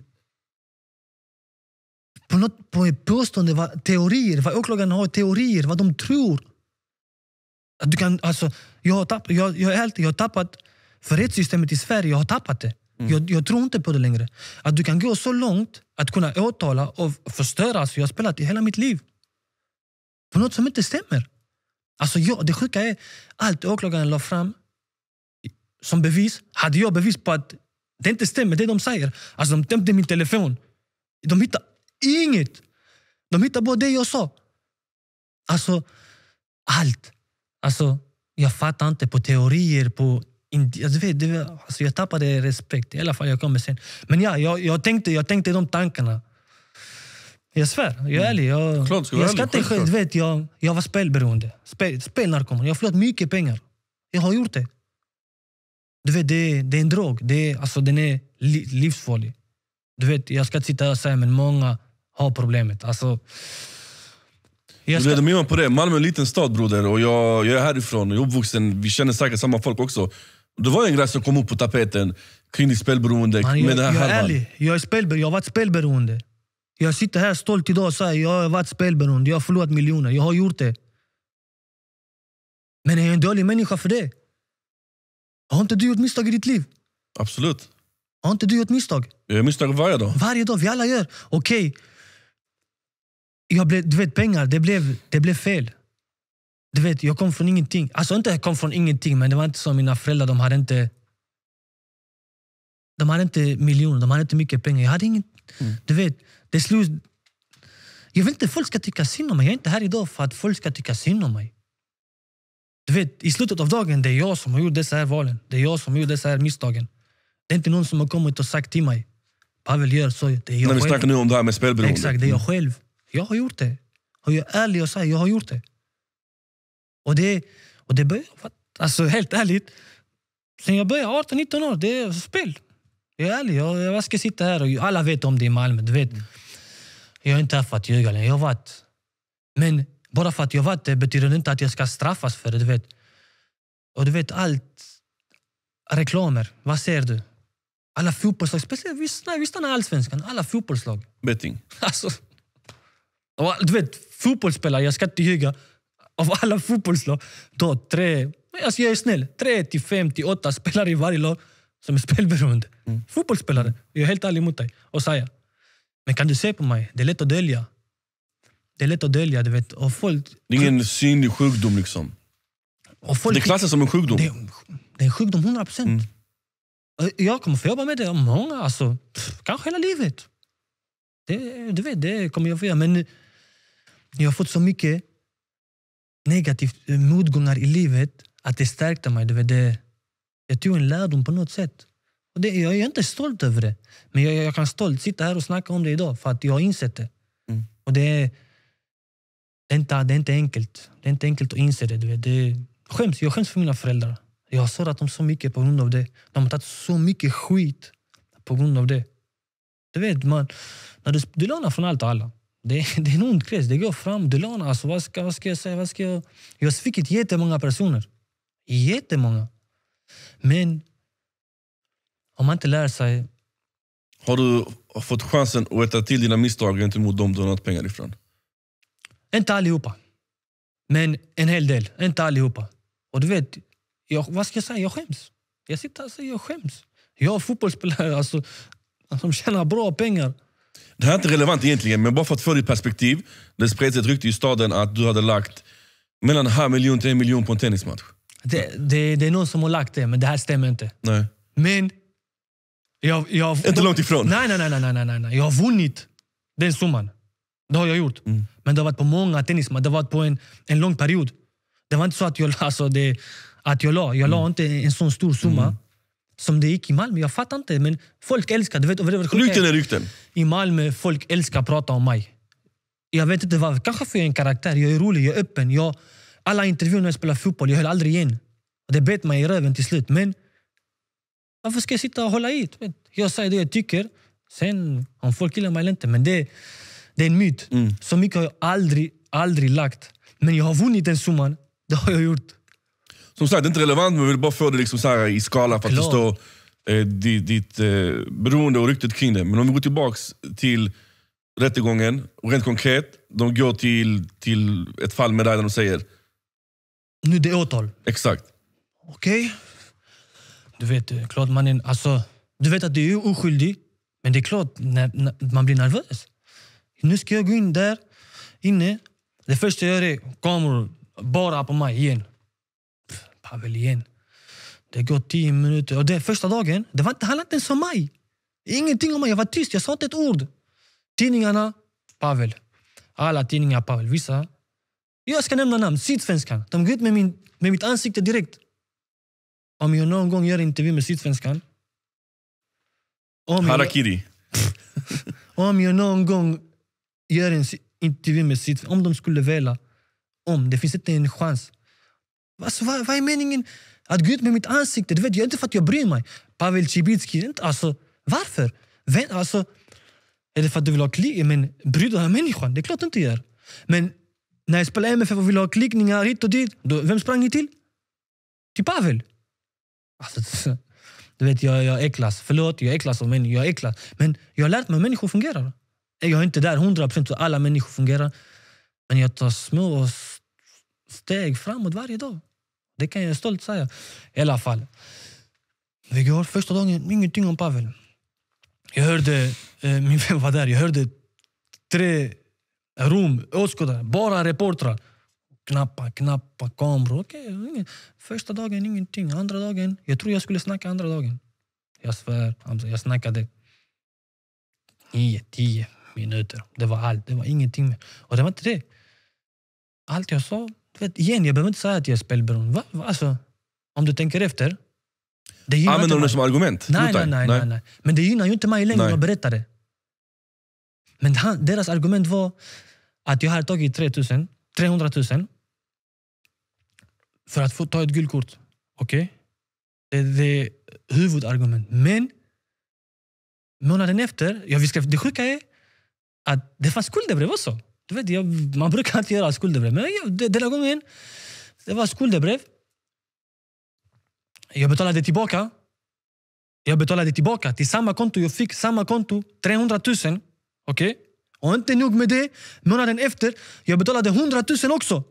på något på ett påstående, vad, teorier, vad åklagaren har teorier, vad de tror. Att du kan, alltså, jag, har tapp, jag, jag, helt, jag har tappat, för rättssystemet i Sverige, jag har tappat det. Mm. Jag, jag, tror inte på det längre. Att du kan gå så långt att kunna åtala och förstöra, alltså, jag har spelat i hela mitt liv. På något som inte stämmer. Alltså, jag, det sjuka är, allt åklagaren la fram som bevis, hade jag bevis på att det inte stämmer, det de säger. Alltså, de tömde min telefon. De hittade inget. De hittade bara det jag sa. Alltså, allt. Alltså, jag fattar inte på teorier, på... Alltså, vet, det, alltså, jag tappade respekt. I alla fall, jag kommer sen. Men ja, jag, jag, tänkte, jag tänkte de tankarna. Jag svär, jag är mm. ärlig. Jag, Klart, ska jag ska inte själv, vet, jag, jag var spelberoende. Spel, spelnarkoman. Jag har förlorat mycket pengar. Jag har gjort det. Du vet, det, det är en drog. Det är, alltså, den är li, livsfarlig. Du vet, jag ska inte sitta här och säga men många har problemet. Alltså, jag ska... Du leder på det. Malmö är en liten stad broder och jag, jag är härifrån, jag är uppvuxen. Vi känner säkert samma folk också. Det var en grej som kom upp på tapeten kring ditt spelberoende. Man, jag, med den här jag är ärlig, jag, är spelber jag har varit spelberoende. Jag sitter här stolt idag och säger jag har varit spelberoende, jag har förlorat miljoner, jag har gjort det. Men är jag en dålig människa för det? Har inte du gjort misstag i ditt liv? Absolut. Har inte du gjort misstag? Jag gör misstag varje dag. Varje dag, vi alla gör. Okej, okay. du vet pengar, det blev, det blev fel. Du vet, jag kom från ingenting. Alltså inte kom från ingenting, men det var inte som mina föräldrar. De hade inte de hade inte miljoner, de hade inte mycket pengar. Jag hade inget... Mm. Du vet, det slut... Jag vill inte folk ska tycka synd om mig. Jag är inte här idag för att folk ska tycka synd om mig. Du vet, I slutet av dagen det är jag som har gjort dessa här valen. Det är jag som har gjort dessa här misstagen. Det är inte någon som har kommit och sagt till mig Pavel gör så. Det är jag När själv. vi snackar nu om det här med spelberoende. Exakt, det är jag mm. själv. Jag har gjort det. Och jag är ärlig och säger jag har gjort det. Och det, och det börjar, alltså helt ärligt, sen jag började 18-19 år, det är spel. Jag är ärlig, jag, jag ska sitta här och alla vet om det i Malmö. Du vet. Mm. Jag är inte här för att ljuga längre. Jag har varit... Men bara för att jag varit det betyder det inte att jag ska straffas för det. Du vet. Och du vet, allt... Reklamer, vad ser du? Alla fotbollslag, speciellt, vi, nej, vi stannar i Allsvenskan, alla fotbollslag. Betting? [laughs] Alltså, du vet, fotbollsspelare, jag ska inte ljuga. Av alla fotbollslag, då tre... Alltså jag är snäll. Tre till åtta spelare i varje lag som är spelberoende. Mm. Fotbollsspelare. Jag är helt ärlig mot dig. Och säga. Men kan du se på mig? Det är lätt att dölja. Det är lätt att dölja. Du vet. Och folk, det är ingen synlig sjukdom. liksom. Och folk, det klassas som en sjukdom. Det, det är en sjukdom, 100 procent. Mm. Jag kommer få jobba med det många, alltså, kanske hela livet. Det, du vet, det kommer jag få göra. Men jag har fått så mycket negativt eh, motgångar i livet att det stärkte mig. Du vet, det, jag tog en lärdom på något sätt. Och det, jag är inte stolt över det, men jag, jag kan stolt sitta här och snacka om det idag för att jag har insett det. Mm. Och det, det är, inte, det är inte enkelt. Det är inte enkelt att inse det. Du vet. det skäms. Jag skäms för mina föräldrar. Jag har sårat dem så mycket på grund av det. De har tagit så mycket skit på grund av det. Du vet, man, när du, du lånar från allt och alla. Det, det är en ond krets. Det går fram. Du lånar. Alltså, vad, ska, vad ska jag säga? Vad ska jag... jag har svikit jättemånga personer. Jättemånga. Men om man inte lär sig... Har du fått chansen att rätta till dina misstag gentemot dem du har lånat pengar ifrån? Inte allihopa, men en hel del. Inte allihopa. Och du vet, jag, vad ska jag säga? Jag skäms. Jag sitter här och säger jag skäms. Jag är fotbollsspelare alltså, som tjänar bra pengar. Det här är inte relevant egentligen, men bara för att få ditt perspektiv. Det spreds ett rykte i staden att du hade lagt mellan en halv miljon till en miljon på en tennismatch. Det, det, det är någon som har lagt det, men det här stämmer inte. Nej. Men... Jag, jag, inte långt ifrån. Nej, nej, nej. nej, nej, nej. Jag har vunnit den summan. Det har jag gjort. Mm. Men det har varit på många tennismatcher. Det har varit på en, en lång period. Det var inte så att jag, alltså det, att jag la. Jag la mm. inte en sån stor summa mm. som det gick i Malmö. Jag fattar inte. Men folk älskar... Du vet, rykten är rykten. I Malmö folk älskar att prata om mig. Jag vet inte varför. Kanske för jag är en karaktär. Jag är rolig, jag är öppen. Jag, alla intervjuer när jag spelar fotboll, jag höll aldrig igen. Det bet mig i röven till slut. Men varför ska jag sitta och hålla i? Jag säger det jag tycker. Sen om folk gillar mig eller inte. Men det, det är en myt. Mm. Så mycket har jag aldrig, aldrig lagt. Men jag har vunnit den summan. Det har jag gjort. Som sagt, det är inte relevant, men vi vill bara få det liksom så i skala för att Klar. förstå eh, ditt, ditt eh, beroende och ryktet kring det. Men om vi går tillbaka till rättegången, och rent konkret. De går till, till ett fall med dig där de säger... Nu det är åtal? Exakt. Okej. Okay. Du vet, eh, klart man är, alltså, du vet att du är oskyldig, men det är klart när, när man blir nervös. Nu ska jag gå in där inne. Det första jag gör är kameror bara på mig igen. Pavel igen. Det går tio minuter. Och det första dagen, det var inte, handlade inte ens om mig. Ingenting om mig. Jag var tyst. Jag sa inte ett ord. Tidningarna, Pavel. Alla tidningar, Pavel. Vissa. Jag ska nämna namn. Sydsvenskan. De går ut med, min, med mitt ansikte direkt. Om jag någon gång gör en intervju med Sydsvenskan. Om jag, Harakiri. [laughs] om jag någon gång gör en intervju med sitt... Om de skulle vilja. Om. Det finns inte en chans. Alltså, vad, vad är meningen att gå ut med mitt ansikte? Det vet jag inte för att jag bryr mig. Pavel Cibicki, inte, alltså, varför? Vem, alltså, är det för att du vill ha klick? Men bryr du dig om människan? Det är klart du inte gör. Men när jag spelar MFF och vill ha klickningar hit och dit, då, vem sprang ni till? Till Pavel. Alltså, [laughs] du vet, jag, jag äcklas. Förlåt, jag äcklas av människor. Men jag har lärt mig hur människor fungerar. Jag är inte där 100% för alla människor fungerar. Men jag tar små steg framåt varje dag. Det kan jag stolt säga. I alla fall. Vi går första dagen, ingenting om Pavel. Jag hörde, eh, min vän var där, jag hörde tre rum, åskådare, bara reportrar. Knappa, knappa, kameror. Okay. Första dagen ingenting, andra dagen. Jag tror jag skulle snacka andra dagen. Jag svär, jag snackade. Nio, tio, minuter. Det var allt. Det var ingenting mer. Och det var inte det. Allt jag sa... Vet, igen, jag behöver inte säga att jag är spelberoende. Va? Va? Alltså, om du tänker efter. Det Använder du det som argument? Nej nej, nej, nej, nej, Men det gynnar ju inte mig längre att berätta det. Men han, deras argument var att jag har tagit 3 000, 300 000 för att få ta ett guldkort. Okej? Okay? Det är det huvudargument. Men månaden efter, ja, vi ska, det sjuka är att det fanns skuldebrev också. Du vet, jag, man brukar inte göra skuldebrev, men denna gången det var skuldebrev. Jag betalade tillbaka. Jag betalade tillbaka till samma konto. Jag fick samma konto, 300 000. Okej? Okay? Och inte nog med det, månaden efter jag betalade 100 000 också.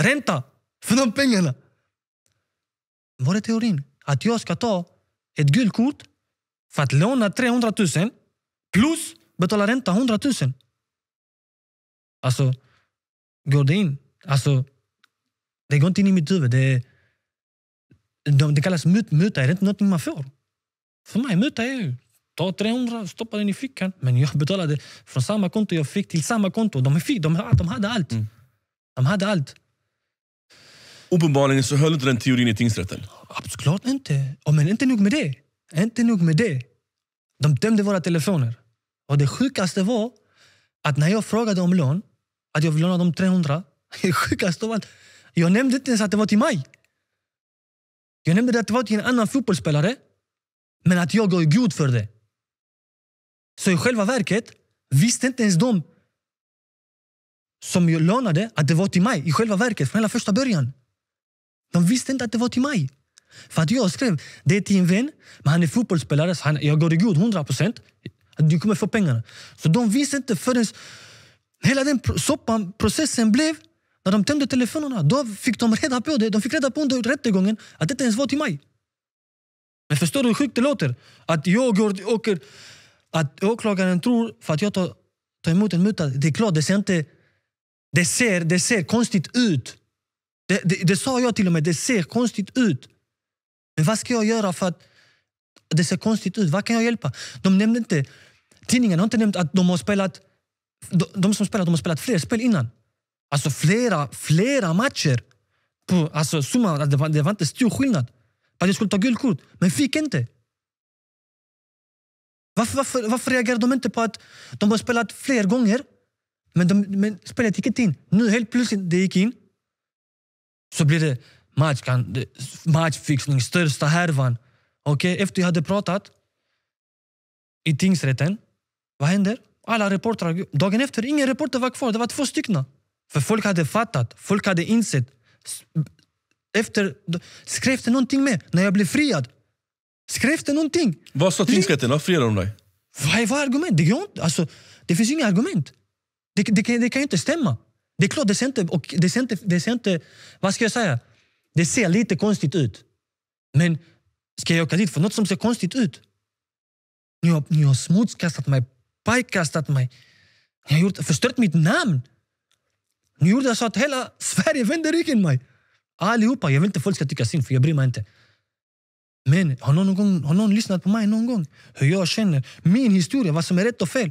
Ränta för de pengarna. Var är teorin? Att jag ska ta ett guldkort för att låna 300 000 plus Betala ränta 100 000. Alltså, går det in? Alltså, det går inte in i mitt huvud. Det, de, det kallas mut, muta. Är det inte någonting man får? För mig, muta är ju ta 300 stoppa den i fickan. Men jag betalade från samma konto jag fick till samma konto. De, fick, de, de hade allt. Mm. De hade allt. Uppenbarligen så höll inte den teorin i tingsrätten. Absolut inte. men inte nog med det. Inte nog med det. De dömde våra telefoner. Och det sjukaste var att när jag frågade om lån, att jag vill låna dem 300. [laughs] Det sjukaste var att jag nämnde inte ens att det var till mig. Jag nämnde att det var till en annan fotbollsspelare, men att jag går i god för det. Så i själva verket visste inte ens de som jag lånade att det var till mig i själva verket, från hela första början. De visste inte att det var till mig. För att jag skrev, det är till en vän, men han är fotbollsspelare så han, jag går i god 100%. Att du kommer få pengarna. Så de visste inte förrän hela den soppan, processen blev när de tände telefonerna. Då fick de reda på det. De fick reda på under rättegången att det inte ens var till mig. Men förstår du hur sjukt det låter? Att jag går, åker... Att åklagaren tror för att jag tar, tar emot en muta. Det är klart, det ser inte... Det ser, det ser konstigt ut. Det, det, det sa jag till och med. Det ser konstigt ut. Men vad ska jag göra för att det ser konstigt ut. Vad kan jag hjälpa? De nämnde inte... Tidningen har inte nämnt att de har spelat... De, de som spelat de har spelat fler spel innan. Alltså flera, flera matcher. På, alltså summan, det var, det var inte stor skillnad. Att jag skulle ta guldkort, men fick inte. Varför, varför, varför reagerar de inte på att de har spelat fler gånger men, de, men spelet gick inte in? Nu helt plötsligt, det gick in. Så blir det match, matchfixning, största härvan. Okej, okay, efter jag hade pratat i tingsrätten, vad händer? Alla reportrar, dagen efter, ingen reporter var kvar. Det var två stycken. För folk hade fattat, folk hade insett. Efter, skrev det någonting med när jag blev friad? Skrev det någonting? Vad sa tingsrätten? Vad friade de dig? Vad är argument? Det, inte. Alltså, det finns inga argument. Det, det, det, det kan ju inte stämma. Det är klart, det ser inte, och det ser inte, det ser inte... Vad ska jag säga? Det ser lite konstigt ut. Men Ska jag åka dit för något som ser konstigt ut? Ni har, ni har smutskastat mig, pajkastat mig. Ni har gjort, förstört mitt namn. Ni gjorde så att hela Sverige vände ryggen mig. Allihopa. Jag vill inte folk ska tycka synd, för jag bryr mig inte. Men har någon, gång, har någon lyssnat på mig någon gång? Hur jag känner, min historia, vad som är rätt och fel.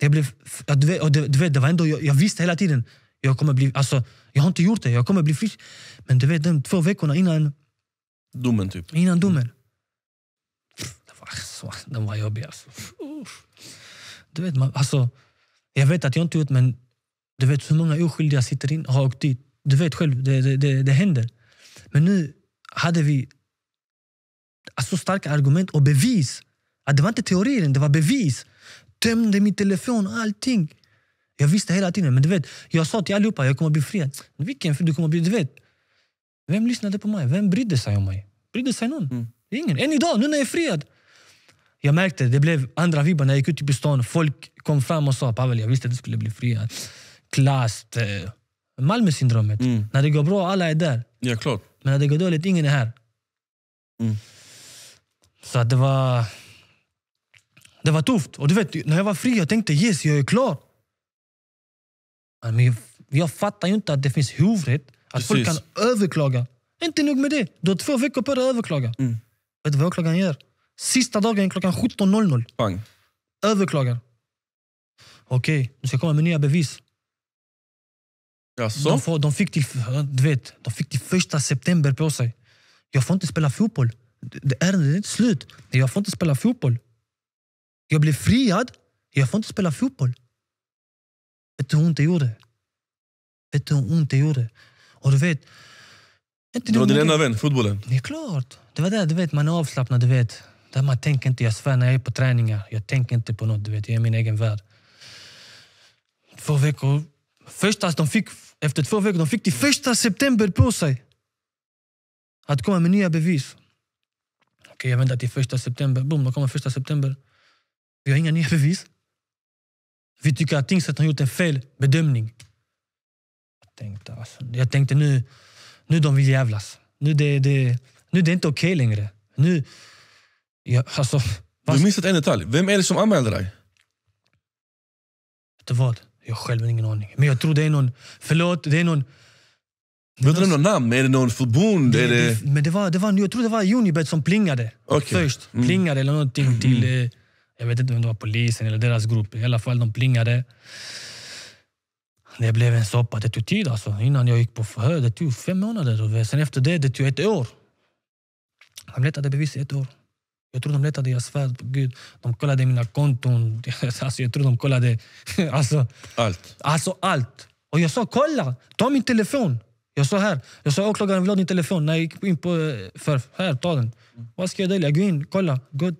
Jag blev, du vet, du vet, det var ändå, jag, jag, visste hela tiden. Jag kommer bli, alltså, jag har inte gjort det, jag kommer bli frisk. Men du vet, de två veckorna innan Domen typ? Innan domen. Mm. Den var, så, den var jobbig alltså. Du vet, man, alltså. Jag vet att jag inte gjort men du vet hur många oskyldiga sitter in, har åkt dit. Du vet själv, det, det, det, det händer. Men nu hade vi så starka argument och bevis. Att det var inte teorier, det var bevis. Tömde min telefon, allting. Jag visste hela tiden. Men du vet, jag sa till allihopa att jag kommer bli friad. Vilken? Du kommer bli, du vet. Vem lyssnade på mig? Vem brydde sig om mig? Brydde sig någon? Mm. Ingen. Än idag, nu när jag är friad. Jag märkte, det blev andra vibbar när jag gick ut i stan. Folk kom fram och sa Pavel, jag visste att du skulle bli friad. Klass. Eh, Malmösyndromet. Mm. När det går bra, alla är där. Ja, klart. Men när det går dåligt, ingen är här. Mm. Så det var... Det var tufft. Och du vet, när jag var fri jag tänkte yes, jag är klar. Men jag, jag fattar ju inte att det finns huvudrätt att Precis. folk kan överklaga. Inte nog med det, du har två veckor på dig att överklaga. Mm. Vet du vad åklagaren gör? Sista dagen klockan 17.00. Bang. Överklagar. Okej, okay, du ska komma med nya bevis. Jaså? De, får, de, fick till, du vet, de fick till första september på sig. Jag får inte spela fotboll. Det ärendet är inte slut. Jag får inte spela fotboll. Jag blev friad. Jag får inte spela fotboll. Vet du hur ont det gjorde? Vet du hur ont det gjorde? Och du vet... Inte det var din enda vän, fotbollen? Det är klart. Det var där, du vet, man är avslappnad. Du vet. Där man tänker inte, jag svär, när jag är på träningar, jag tänker inte på nåt. Du vet. Jag är i min egen värld. Två veckor... Första, de fick, efter två veckor de fick de första september på sig att komma med nya bevis. Okej, jag väntar till första september. Boom, då kommer första september. Vi har inga nya bevis. Vi tycker att tingsrätten har gjort en felbedömning tänkte, alltså, jag tänkte nu, nu de vill jävlas. Nu det, det, nu det är inte okej okay längre. Nu, jag, alltså, fast... Du missat en detalj. Vem är det som anmälde dig? Vet du vad? Jag har själv ingen aning. Men jag tror det är någon... Förlåt, det är någon... Vet du någon namn? Är det någon förbund? Det, är det... det... men det var, det var, jag tror det var Unibet som plingade okay. först. Mm. Plingade eller någonting till... Mm. Eh, jag vet inte om det var polisen eller deras grupp. I alla fall, de plingade. Det blev en soppa. Det tog tid alltså. Innan jag gick på förhör, det tog fem månader. sen efter det, det tog ett år. De letade bevis i ett år. Jag tror de letade, jag svär på gud. De kollade mina konton. [laughs] Alltså, jag tror de kollade... [laughs] Alltså, allt? Alltså allt. Och jag sa kolla, ta min telefon. Jag sa här. Jag sa åklagaren vill ha din telefon. När jag gick in på eh, för, här, ta den. Vad ska jag dölja? Gå in, kolla. Gå.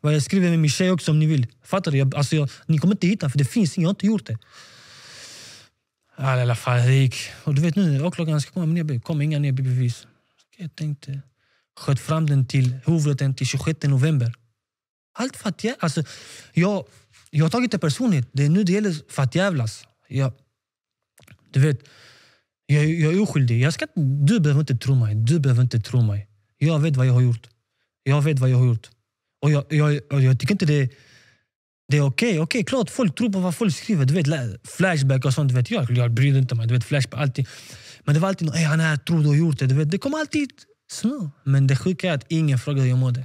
Vad jag skriver med min tjej också om ni vill. Fattar du? Jag, alltså, jag, ni kommer inte hitta för det finns inget. Jag har inte gjort det. All jävla fabrik. Och du vet nu, åklagaren ska komma med nya kom inga nya bevis. Jag tänkte, sköt fram den till hovrätten till 26 november. Allt för att jag, alltså, jag, jag har tagit det personligt. Det är nu det gäller för att jävlas. Jag, du vet, jag, jag är oskyldig. Jag ska, du behöver inte tro mig. Du behöver inte tro mig. Jag vet vad jag har gjort. Jag vet vad jag har gjort. Och jag, jag, jag tycker inte det det är okej, okay, okay, klart folk tror på vad folk skriver. Du vet, flashback och sånt. Du vet, jag, jag bryr inte mig. Du vet, flashback, alltid. Men det var alltid någon, han här tror du har gjort det. Du vet, det kom alltid snö. Men det sjuka är att ingen frågade hur jag mådde.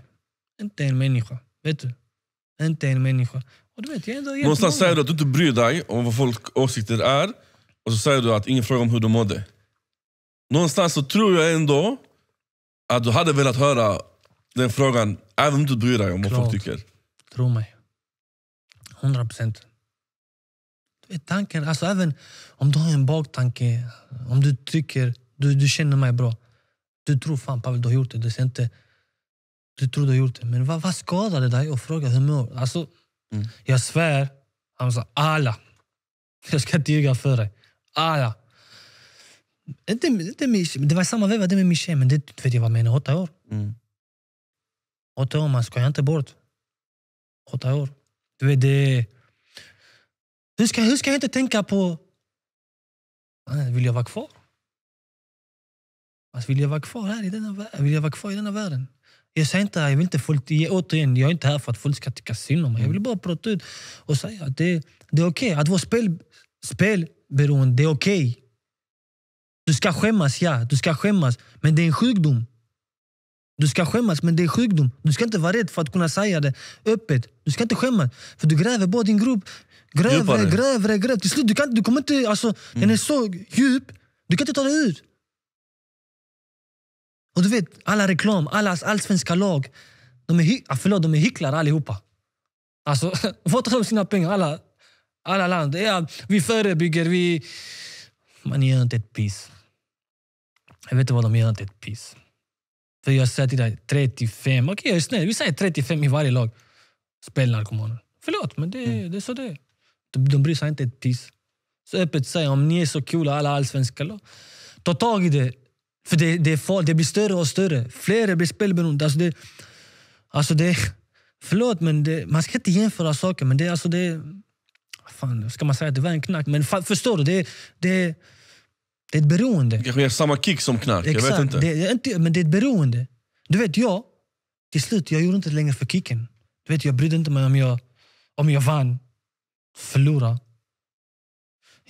Inte en människa. Vet du? Inte en människa. Och du vet, jag ändå Någonstans säger du att du inte bryr dig om vad folk åsikter är. Och så säger du att ingen frågar om hur du mådde. Någonstans så tror jag ändå att du hade velat höra den frågan även om du inte bryr dig om vad folk tycker. Tro mig. 100 procent. Tanken, alltså även om du har en baktanke, om du tycker, du, du känner mig bra. Du tror fan Pavel du har gjort det. Du, inte, du tror du har gjort det. Men vad, vad skadar det dig att fråga hur mår alltså, mm. Jag svär, Hamza, alla. Jag ska inte ljuga för dig. Alla. Inte, inte min, det var samma veva med min tjej, men det vet jag vad jag menar. Åtta år. Mm. Åtta år, man skojar inte bort. Åtta år. Du vet, det... Hur ska, hur ska jag inte tänka på... Ah, vill jag vara kvar? Alltså, vill jag vara kvar här i denna världen? Vill jag vara kvar i denna världen? Jag säger inte, jag vill inte folk, återigen, jag är inte här för att folk ska tycka synd om mig. Jag vill bara prata ut och säga att det, det är okej. Okay. Att vara spel, spelberoende, det är okej. Okay. Du ska skämmas, ja. Du ska skämmas. Men det är en sjukdom. Du ska skämmas, men det är sjukdom. Du ska inte vara rädd för att kunna säga det öppet. Du ska inte skämmas, för du gräver bara din grop. Grävre, grävre, grävre. Till slut, du, kan, du kommer inte... Alltså, mm. Den är så djup, du kan inte ta dig ut. Och du vet, alla reklam, alla allsvenska lag. De är, ah, förlåt, de är hycklare allihopa. Alltså, vad [laughs] tar de sina pengar? Alla, alla land. Ja, vi förebygger, vi... Man gör inte ett piss. Jag vet inte vad de gör, inte ett piss. För jag säger till dig, 35, okej okay, jag är snäll, vi säger 35 i varje lag. Spelnarkomaner. Förlåt, men det, mm. det är så det är. De, de bryr sig inte ett piss. Så öppet säger om ni är så coola, alla allsvenska lag. Ta tag i det. För det, det, är far, det blir större och större. Fler blir spelberoende. Alltså det, alltså det, förlåt, men det, man ska inte jämföra saker. Men det, alltså det, fan, ska man säga att det var en knack? Men förstår du? Det, det, det är ett beroende. Det kanske ger samma kick som knark. Exakt. Jag vet inte. Det, är inte. Men det är ett beroende. Du vet, jag, till slut, jag gjorde inte det längre för kicken. Du vet, jag brydde inte mig om jag, om jag vann, förlorade.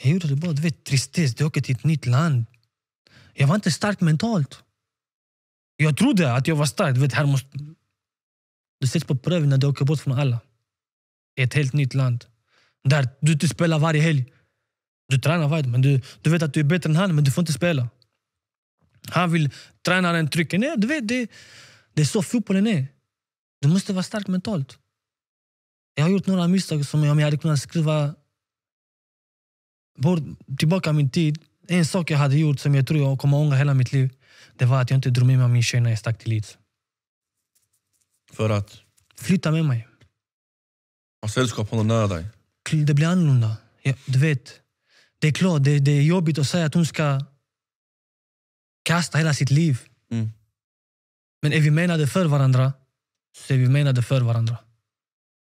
Jag gjorde det bara, du vet, tristess. Du åker till ett nytt land. Jag var inte stark mentalt. Jag trodde att jag var stark. Du, vet, här måste... du sätts på prövning när du åker bort från alla. i Ett helt nytt land. Där du inte spelar varje helg. Du tränar vad, men du, du vet att du är bättre än han, men du får inte spela. Han vill tränaren trycker ner. Du vet, det, det är så fotbollen är. Du måste vara stark mentalt. Jag har gjort några misstag som jag hade kunnat skriva bort, tillbaka min tid. En sak jag hade gjort som jag tror jag kommer ångra hela mitt liv, det var att jag inte drog med mig min tjej när jag stack till Leeds. För att? Flytta med mig. Ha sällskap, hålla nära dig. Det blir annorlunda. Ja, du vet, det är klart, det, det är jobbigt att säga att hon ska kasta hela sitt liv. Mm. Men är vi menade för varandra, så är vi menade för varandra.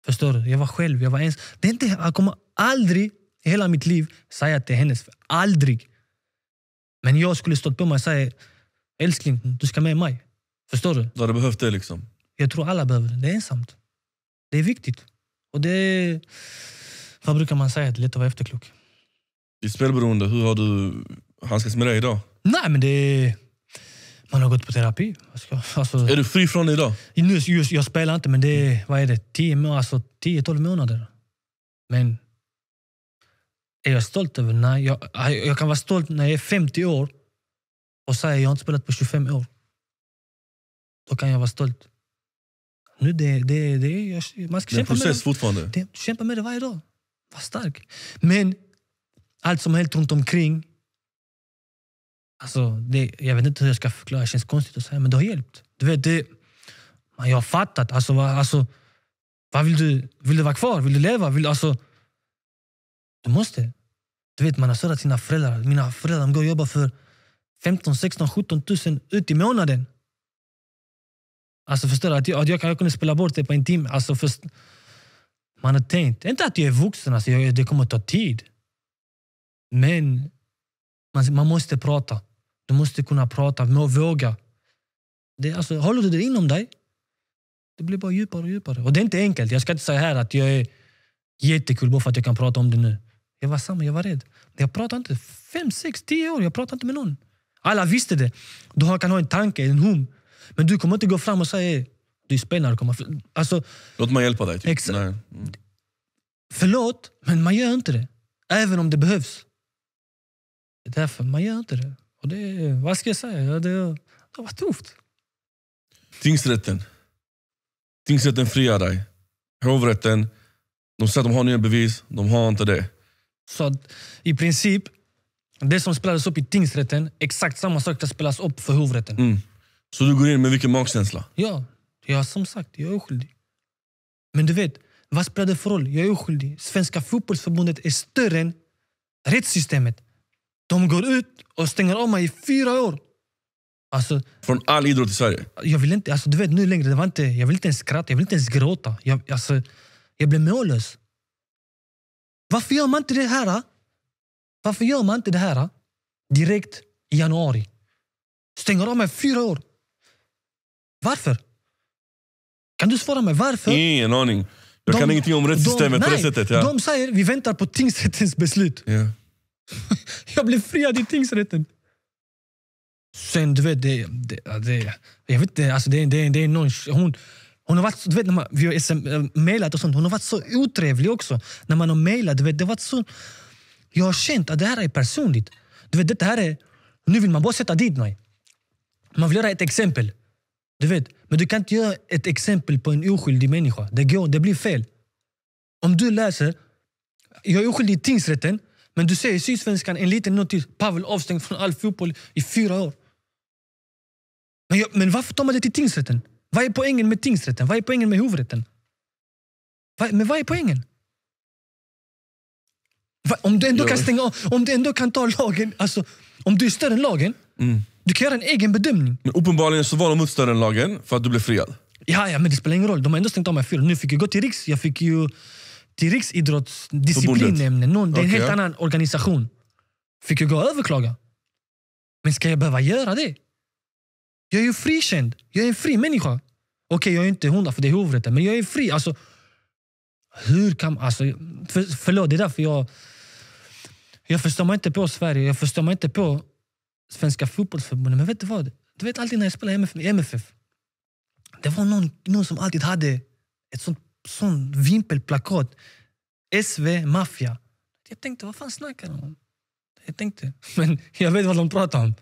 Förstår du? Jag var själv, jag var ens. Det är inte, jag kommer aldrig i hela mitt liv säga att det är hennes Aldrig! Men jag skulle stått på mig och säga älskling, du ska med mig. Förstår du? Du hade behövt det liksom? Jag tror alla behöver det. Det är ensamt. Det är viktigt. Och det är... Vad brukar man säga? Det är lätt att vara efterklok. Ditt spelberoende, hur har du handskats med det idag? Nej, men det... Man har gått på terapi. Alltså, är du fri från det idag? Nu, just, jag spelar inte, men det är, mm. vad är det, 10-12 alltså, månader. Men är jag stolt över? det? Nej. Jag, jag kan vara stolt när jag är 50 år och säga att jag inte spelat på 25 år. Då kan jag vara stolt. Nu det, det, det, jag, man ska det är en process med det. fortfarande. Det, kämpa med det varje dag. Var stark. Men allt som har hänt runt omkring. Alltså, det, jag vet inte hur jag ska förklara, det känns konstigt att säga men det har hjälpt. Du vet, det, jag har fattat. Alltså, va, alltså, vad vill du? Vill du vara kvar? Vill du leva? Vill, alltså, du måste. Du vet, man har stöttat sina föräldrar. Mina föräldrar de går och jobbar för 15, 16, 17 tusen ut i månaden. Alltså förstår du? Att jag, att jag, jag kunde spela bort det på en timme. Alltså, först, man har tänkt, inte att jag är vuxen, alltså, jag, det kommer att ta tid. Men man, man måste prata. Du måste kunna prata, må våga. Det, alltså, håller du det inom dig, det blir bara djupare och djupare. Och det är inte enkelt. Jag ska inte säga här att jag är jättekul bara för att jag kan prata om det nu. Jag var samma, jag var rädd. Jag pratade inte fem, sex, tio år. Jag pratade inte med någon. Alla visste det. Du kan ha en tanke, en hum. Men du kommer inte gå fram och säga du är spelnarkoman. Alltså, Låt mig hjälpa dig. Typ. Exa- mm. Förlåt, men man gör inte det. Även om det behövs. Det är därför man gör inte det. Och det vad ska jag säga? Det, det var tufft. Tingsrätten. Tingsrätten friar dig. Hovrätten, de säger att de har nya bevis, de har inte det. Så i princip, det som spelades upp i tingsrätten, exakt samma sak som spelas upp för hovrätten. Mm. Så du går in med vilken magkänsla? Ja, ja som sagt, jag är oskyldig. Men du vet, vad spelar det för roll? Jag är oskyldig. Svenska fotbollsförbundet är större än rättssystemet. De går ut och stänger av mig i fyra år. Alltså, Från all idrott i Sverige? Jag vill inte, alltså, du vet nu längre, det var inte, jag vill inte ens skratta, jag vill inte ens gråta. Jag, alltså, jag blev mållös. Varför gör man inte det här? Varför gör man inte det här direkt i januari? Stänger av mig i fyra år. Varför? Kan du svara mig varför? Ingen aning. Jag de, kan ingenting om rättssystemet de, nej, på det sättet. Ja. De säger vi väntar på tingsrättens beslut. Yeah. [laughs] jag blev friad i tingsrätten. Sen du vet, det, det, det, jag vet inte, alltså det, det, det är någon... Hon, hon har varit, du vet, när man, vi har SM, eh, mailat och sånt, hon har varit så otrevlig också. När man har mejlat, du vet, det har varit så... Jag har känt att det här är personligt. Du vet, det här är... Nu vill man bara sätta dit mig. Man vill göra ett exempel. Du vet, men du kan inte göra ett exempel på en oskyldig människa. Det går, det blir fel. Om du läser, jag är oskyldig i tingsrätten, men du ser i Sydsvenskan en liten notis. Pavel avstängd från all fotboll i fyra år. Men, jag, men varför tar man det till tingsrätten? Vad är poängen med tingsrätten? Vad är poängen med hovrätten? Vad, men vad är poängen? Va, om, du ändå kan stänga, av, om du ändå kan ta lagen... Alltså, om du är större än lagen, mm. du kan göra en egen bedömning. Men uppenbarligen så var de mot större än lagen för att du blev friad. Ja, ja, men det spelar ingen roll. De har ändå stängt av mig fyra. Nu fick jag gå till Riks. Jag fick ju till Riksidrottsdisciplinnämnden. det är en okay. helt annan organisation. Fick jag gå och överklaga? Men ska jag behöva göra det? Jag är ju frikänd. Jag är en fri människa. Okej, okay, jag är inte hundra för det är hovrätten, men jag är fri. Alltså, hur kan man... Alltså, för, förlåt, det är därför jag... Jag förstår mig inte på Sverige. Jag förstår mig inte på Svenska fotbollsförbundet. Men vet du vad? Du vet alltid när jag spelade i MFF. Det var någon, någon som alltid hade ett sånt sån vimpelplakat. SV Mafia. Jag tänkte, vad fan snackar de om? Jag tänkte, [laughs] men jag vet vad de pratar om.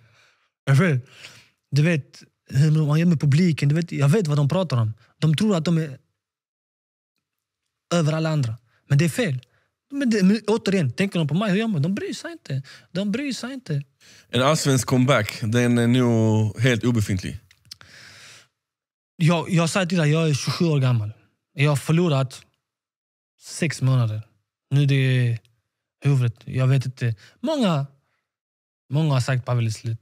Jag vet. Du vet hur man gör med publiken. Du vet, jag vet vad de pratar om. De tror att de är över alla andra. Men det är fel. Men, det, men återigen, tänker de på mig, hur gör man? De bryr sig inte. De bryr sig inte. En allsvensk comeback, den är nog helt obefintlig. Jag, jag säger till dig, jag är 27 år gammal. Jag har förlorat sex månader. Nu är det huvudet. Jag vet inte. Många, många har sagt Pavel är slut.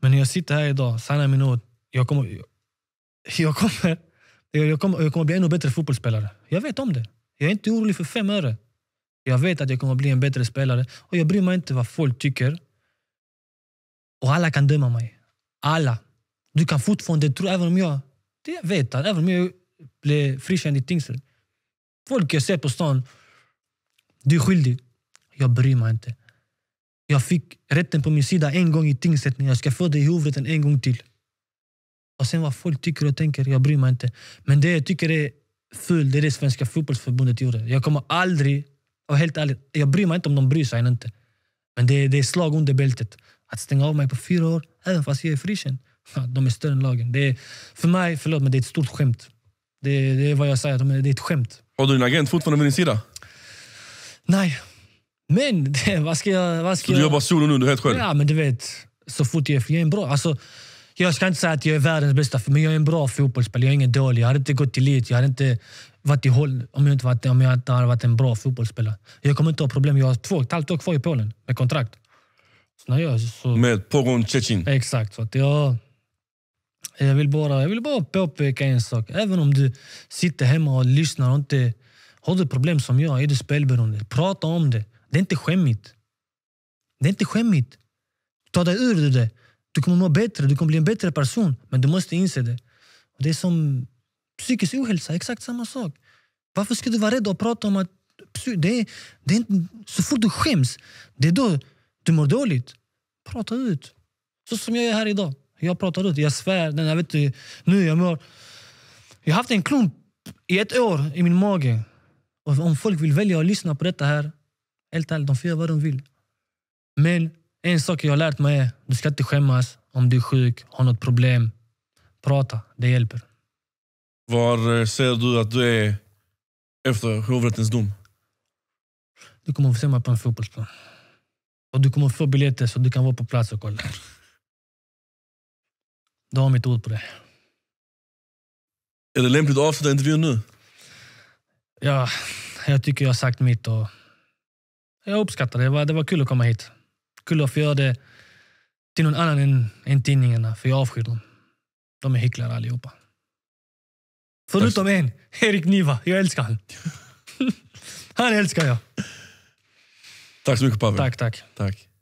Men när jag sitter här idag, sanna min ord. Jag kommer, jag, kommer, jag, kommer, jag kommer bli ännu bättre fotbollsspelare. Jag vet om det. Jag är inte orolig för fem öre. Jag vet att jag kommer bli en bättre spelare och jag bryr mig inte vad folk tycker. Och alla kan döma mig. Alla. Du kan fortfarande tro, även om jag... Det jag vet, även om jag blev frikänd e i e tingsrätt. Folk jag ser på stan, du är skyldig. Jag bryr mig inte. Jag fick rätten på min sida en gång i tingsrätten. E jag ska få det i hovrätten en gång till. Och sen vad folk tycker och tänker, jag bryr mig inte. Men det jag tycker är fult, det är det Svenska fotbollsförbundet gjorde. Jag kommer aldrig, och helt ärligt, jag bryr mig inte om de bryr sig eller inte. Men det är, det är slag under bältet. Att stänga av mig på fyra år, även fast jag är frikänd. De är större än lagen. Det är, för mig, förlåt men det är ett stort skämt. Det, det är vad jag säger. De, det är ett skämt. Har du en agent fortfarande vid din sida? Nej. Men [laughs] det, vad ska jag... Vad ska så jag... du jobbar solo nu? Du är helt själv? Ja, men du vet. Så fort jag, jag är en bra... Alltså, jag ska inte säga att jag är världens bästa, men jag är en bra fotbollsspelare. Jag är ingen dålig. Jag hade inte gått till elit. Jag hade inte varit i håll om jag inte, varit, om jag inte hade varit en bra fotbollsspelare. Jag kommer inte ha problem. Jag har två och halvt år kvar i Polen med kontrakt. Så när jag, så... Med Pogon Cecin? Exakt. Så att jag, jag vill, bara, jag vill bara påpeka en sak. Även om du sitter hemma och lyssnar och inte har du problem som jag, är du spelberoende, prata om det. Det är inte skämmigt. Det är inte skämmigt. Ta dig ur det. Du kommer må bättre, du kommer bli en bättre person. Men du måste inse det. Det är som psykisk ohälsa, exakt samma sak. Varför ska du vara rädd och prata om att det är, det är så fort du skäms, det är då du mår dåligt. Prata ut. Så som jag är här idag. Jag pratar ut, jag svär. Den, jag vet nu jag mår... Jag har haft en klump i ett år i min mage. Och om folk vill välja att lyssna på detta här, helt ärligt, de får göra vad de vill. Men en sak jag har lärt mig är, du ska inte skämmas om du är sjuk, har något problem. Prata, det hjälper. Var eh, ser du att du är efter hovrättens dom? Du kommer att få se mig på en fotbollsplan. Och du kommer att få biljetter så du kan vara på plats och kolla. Du har mitt ord på det. Är det lämpligt att avsluta intervjun nu? Ja, jag tycker jag har sagt mitt. Och jag uppskattar det. Det var, det var kul att komma hit. Kul att få göra det till någon annan än, än tidningarna, för jag avskyr dem. De är hycklare allihopa. Förutom en, Erik Niva. Jag älskar han. [laughs] han älskar jag. Tack så mycket Pavel. Tack, tack. tack.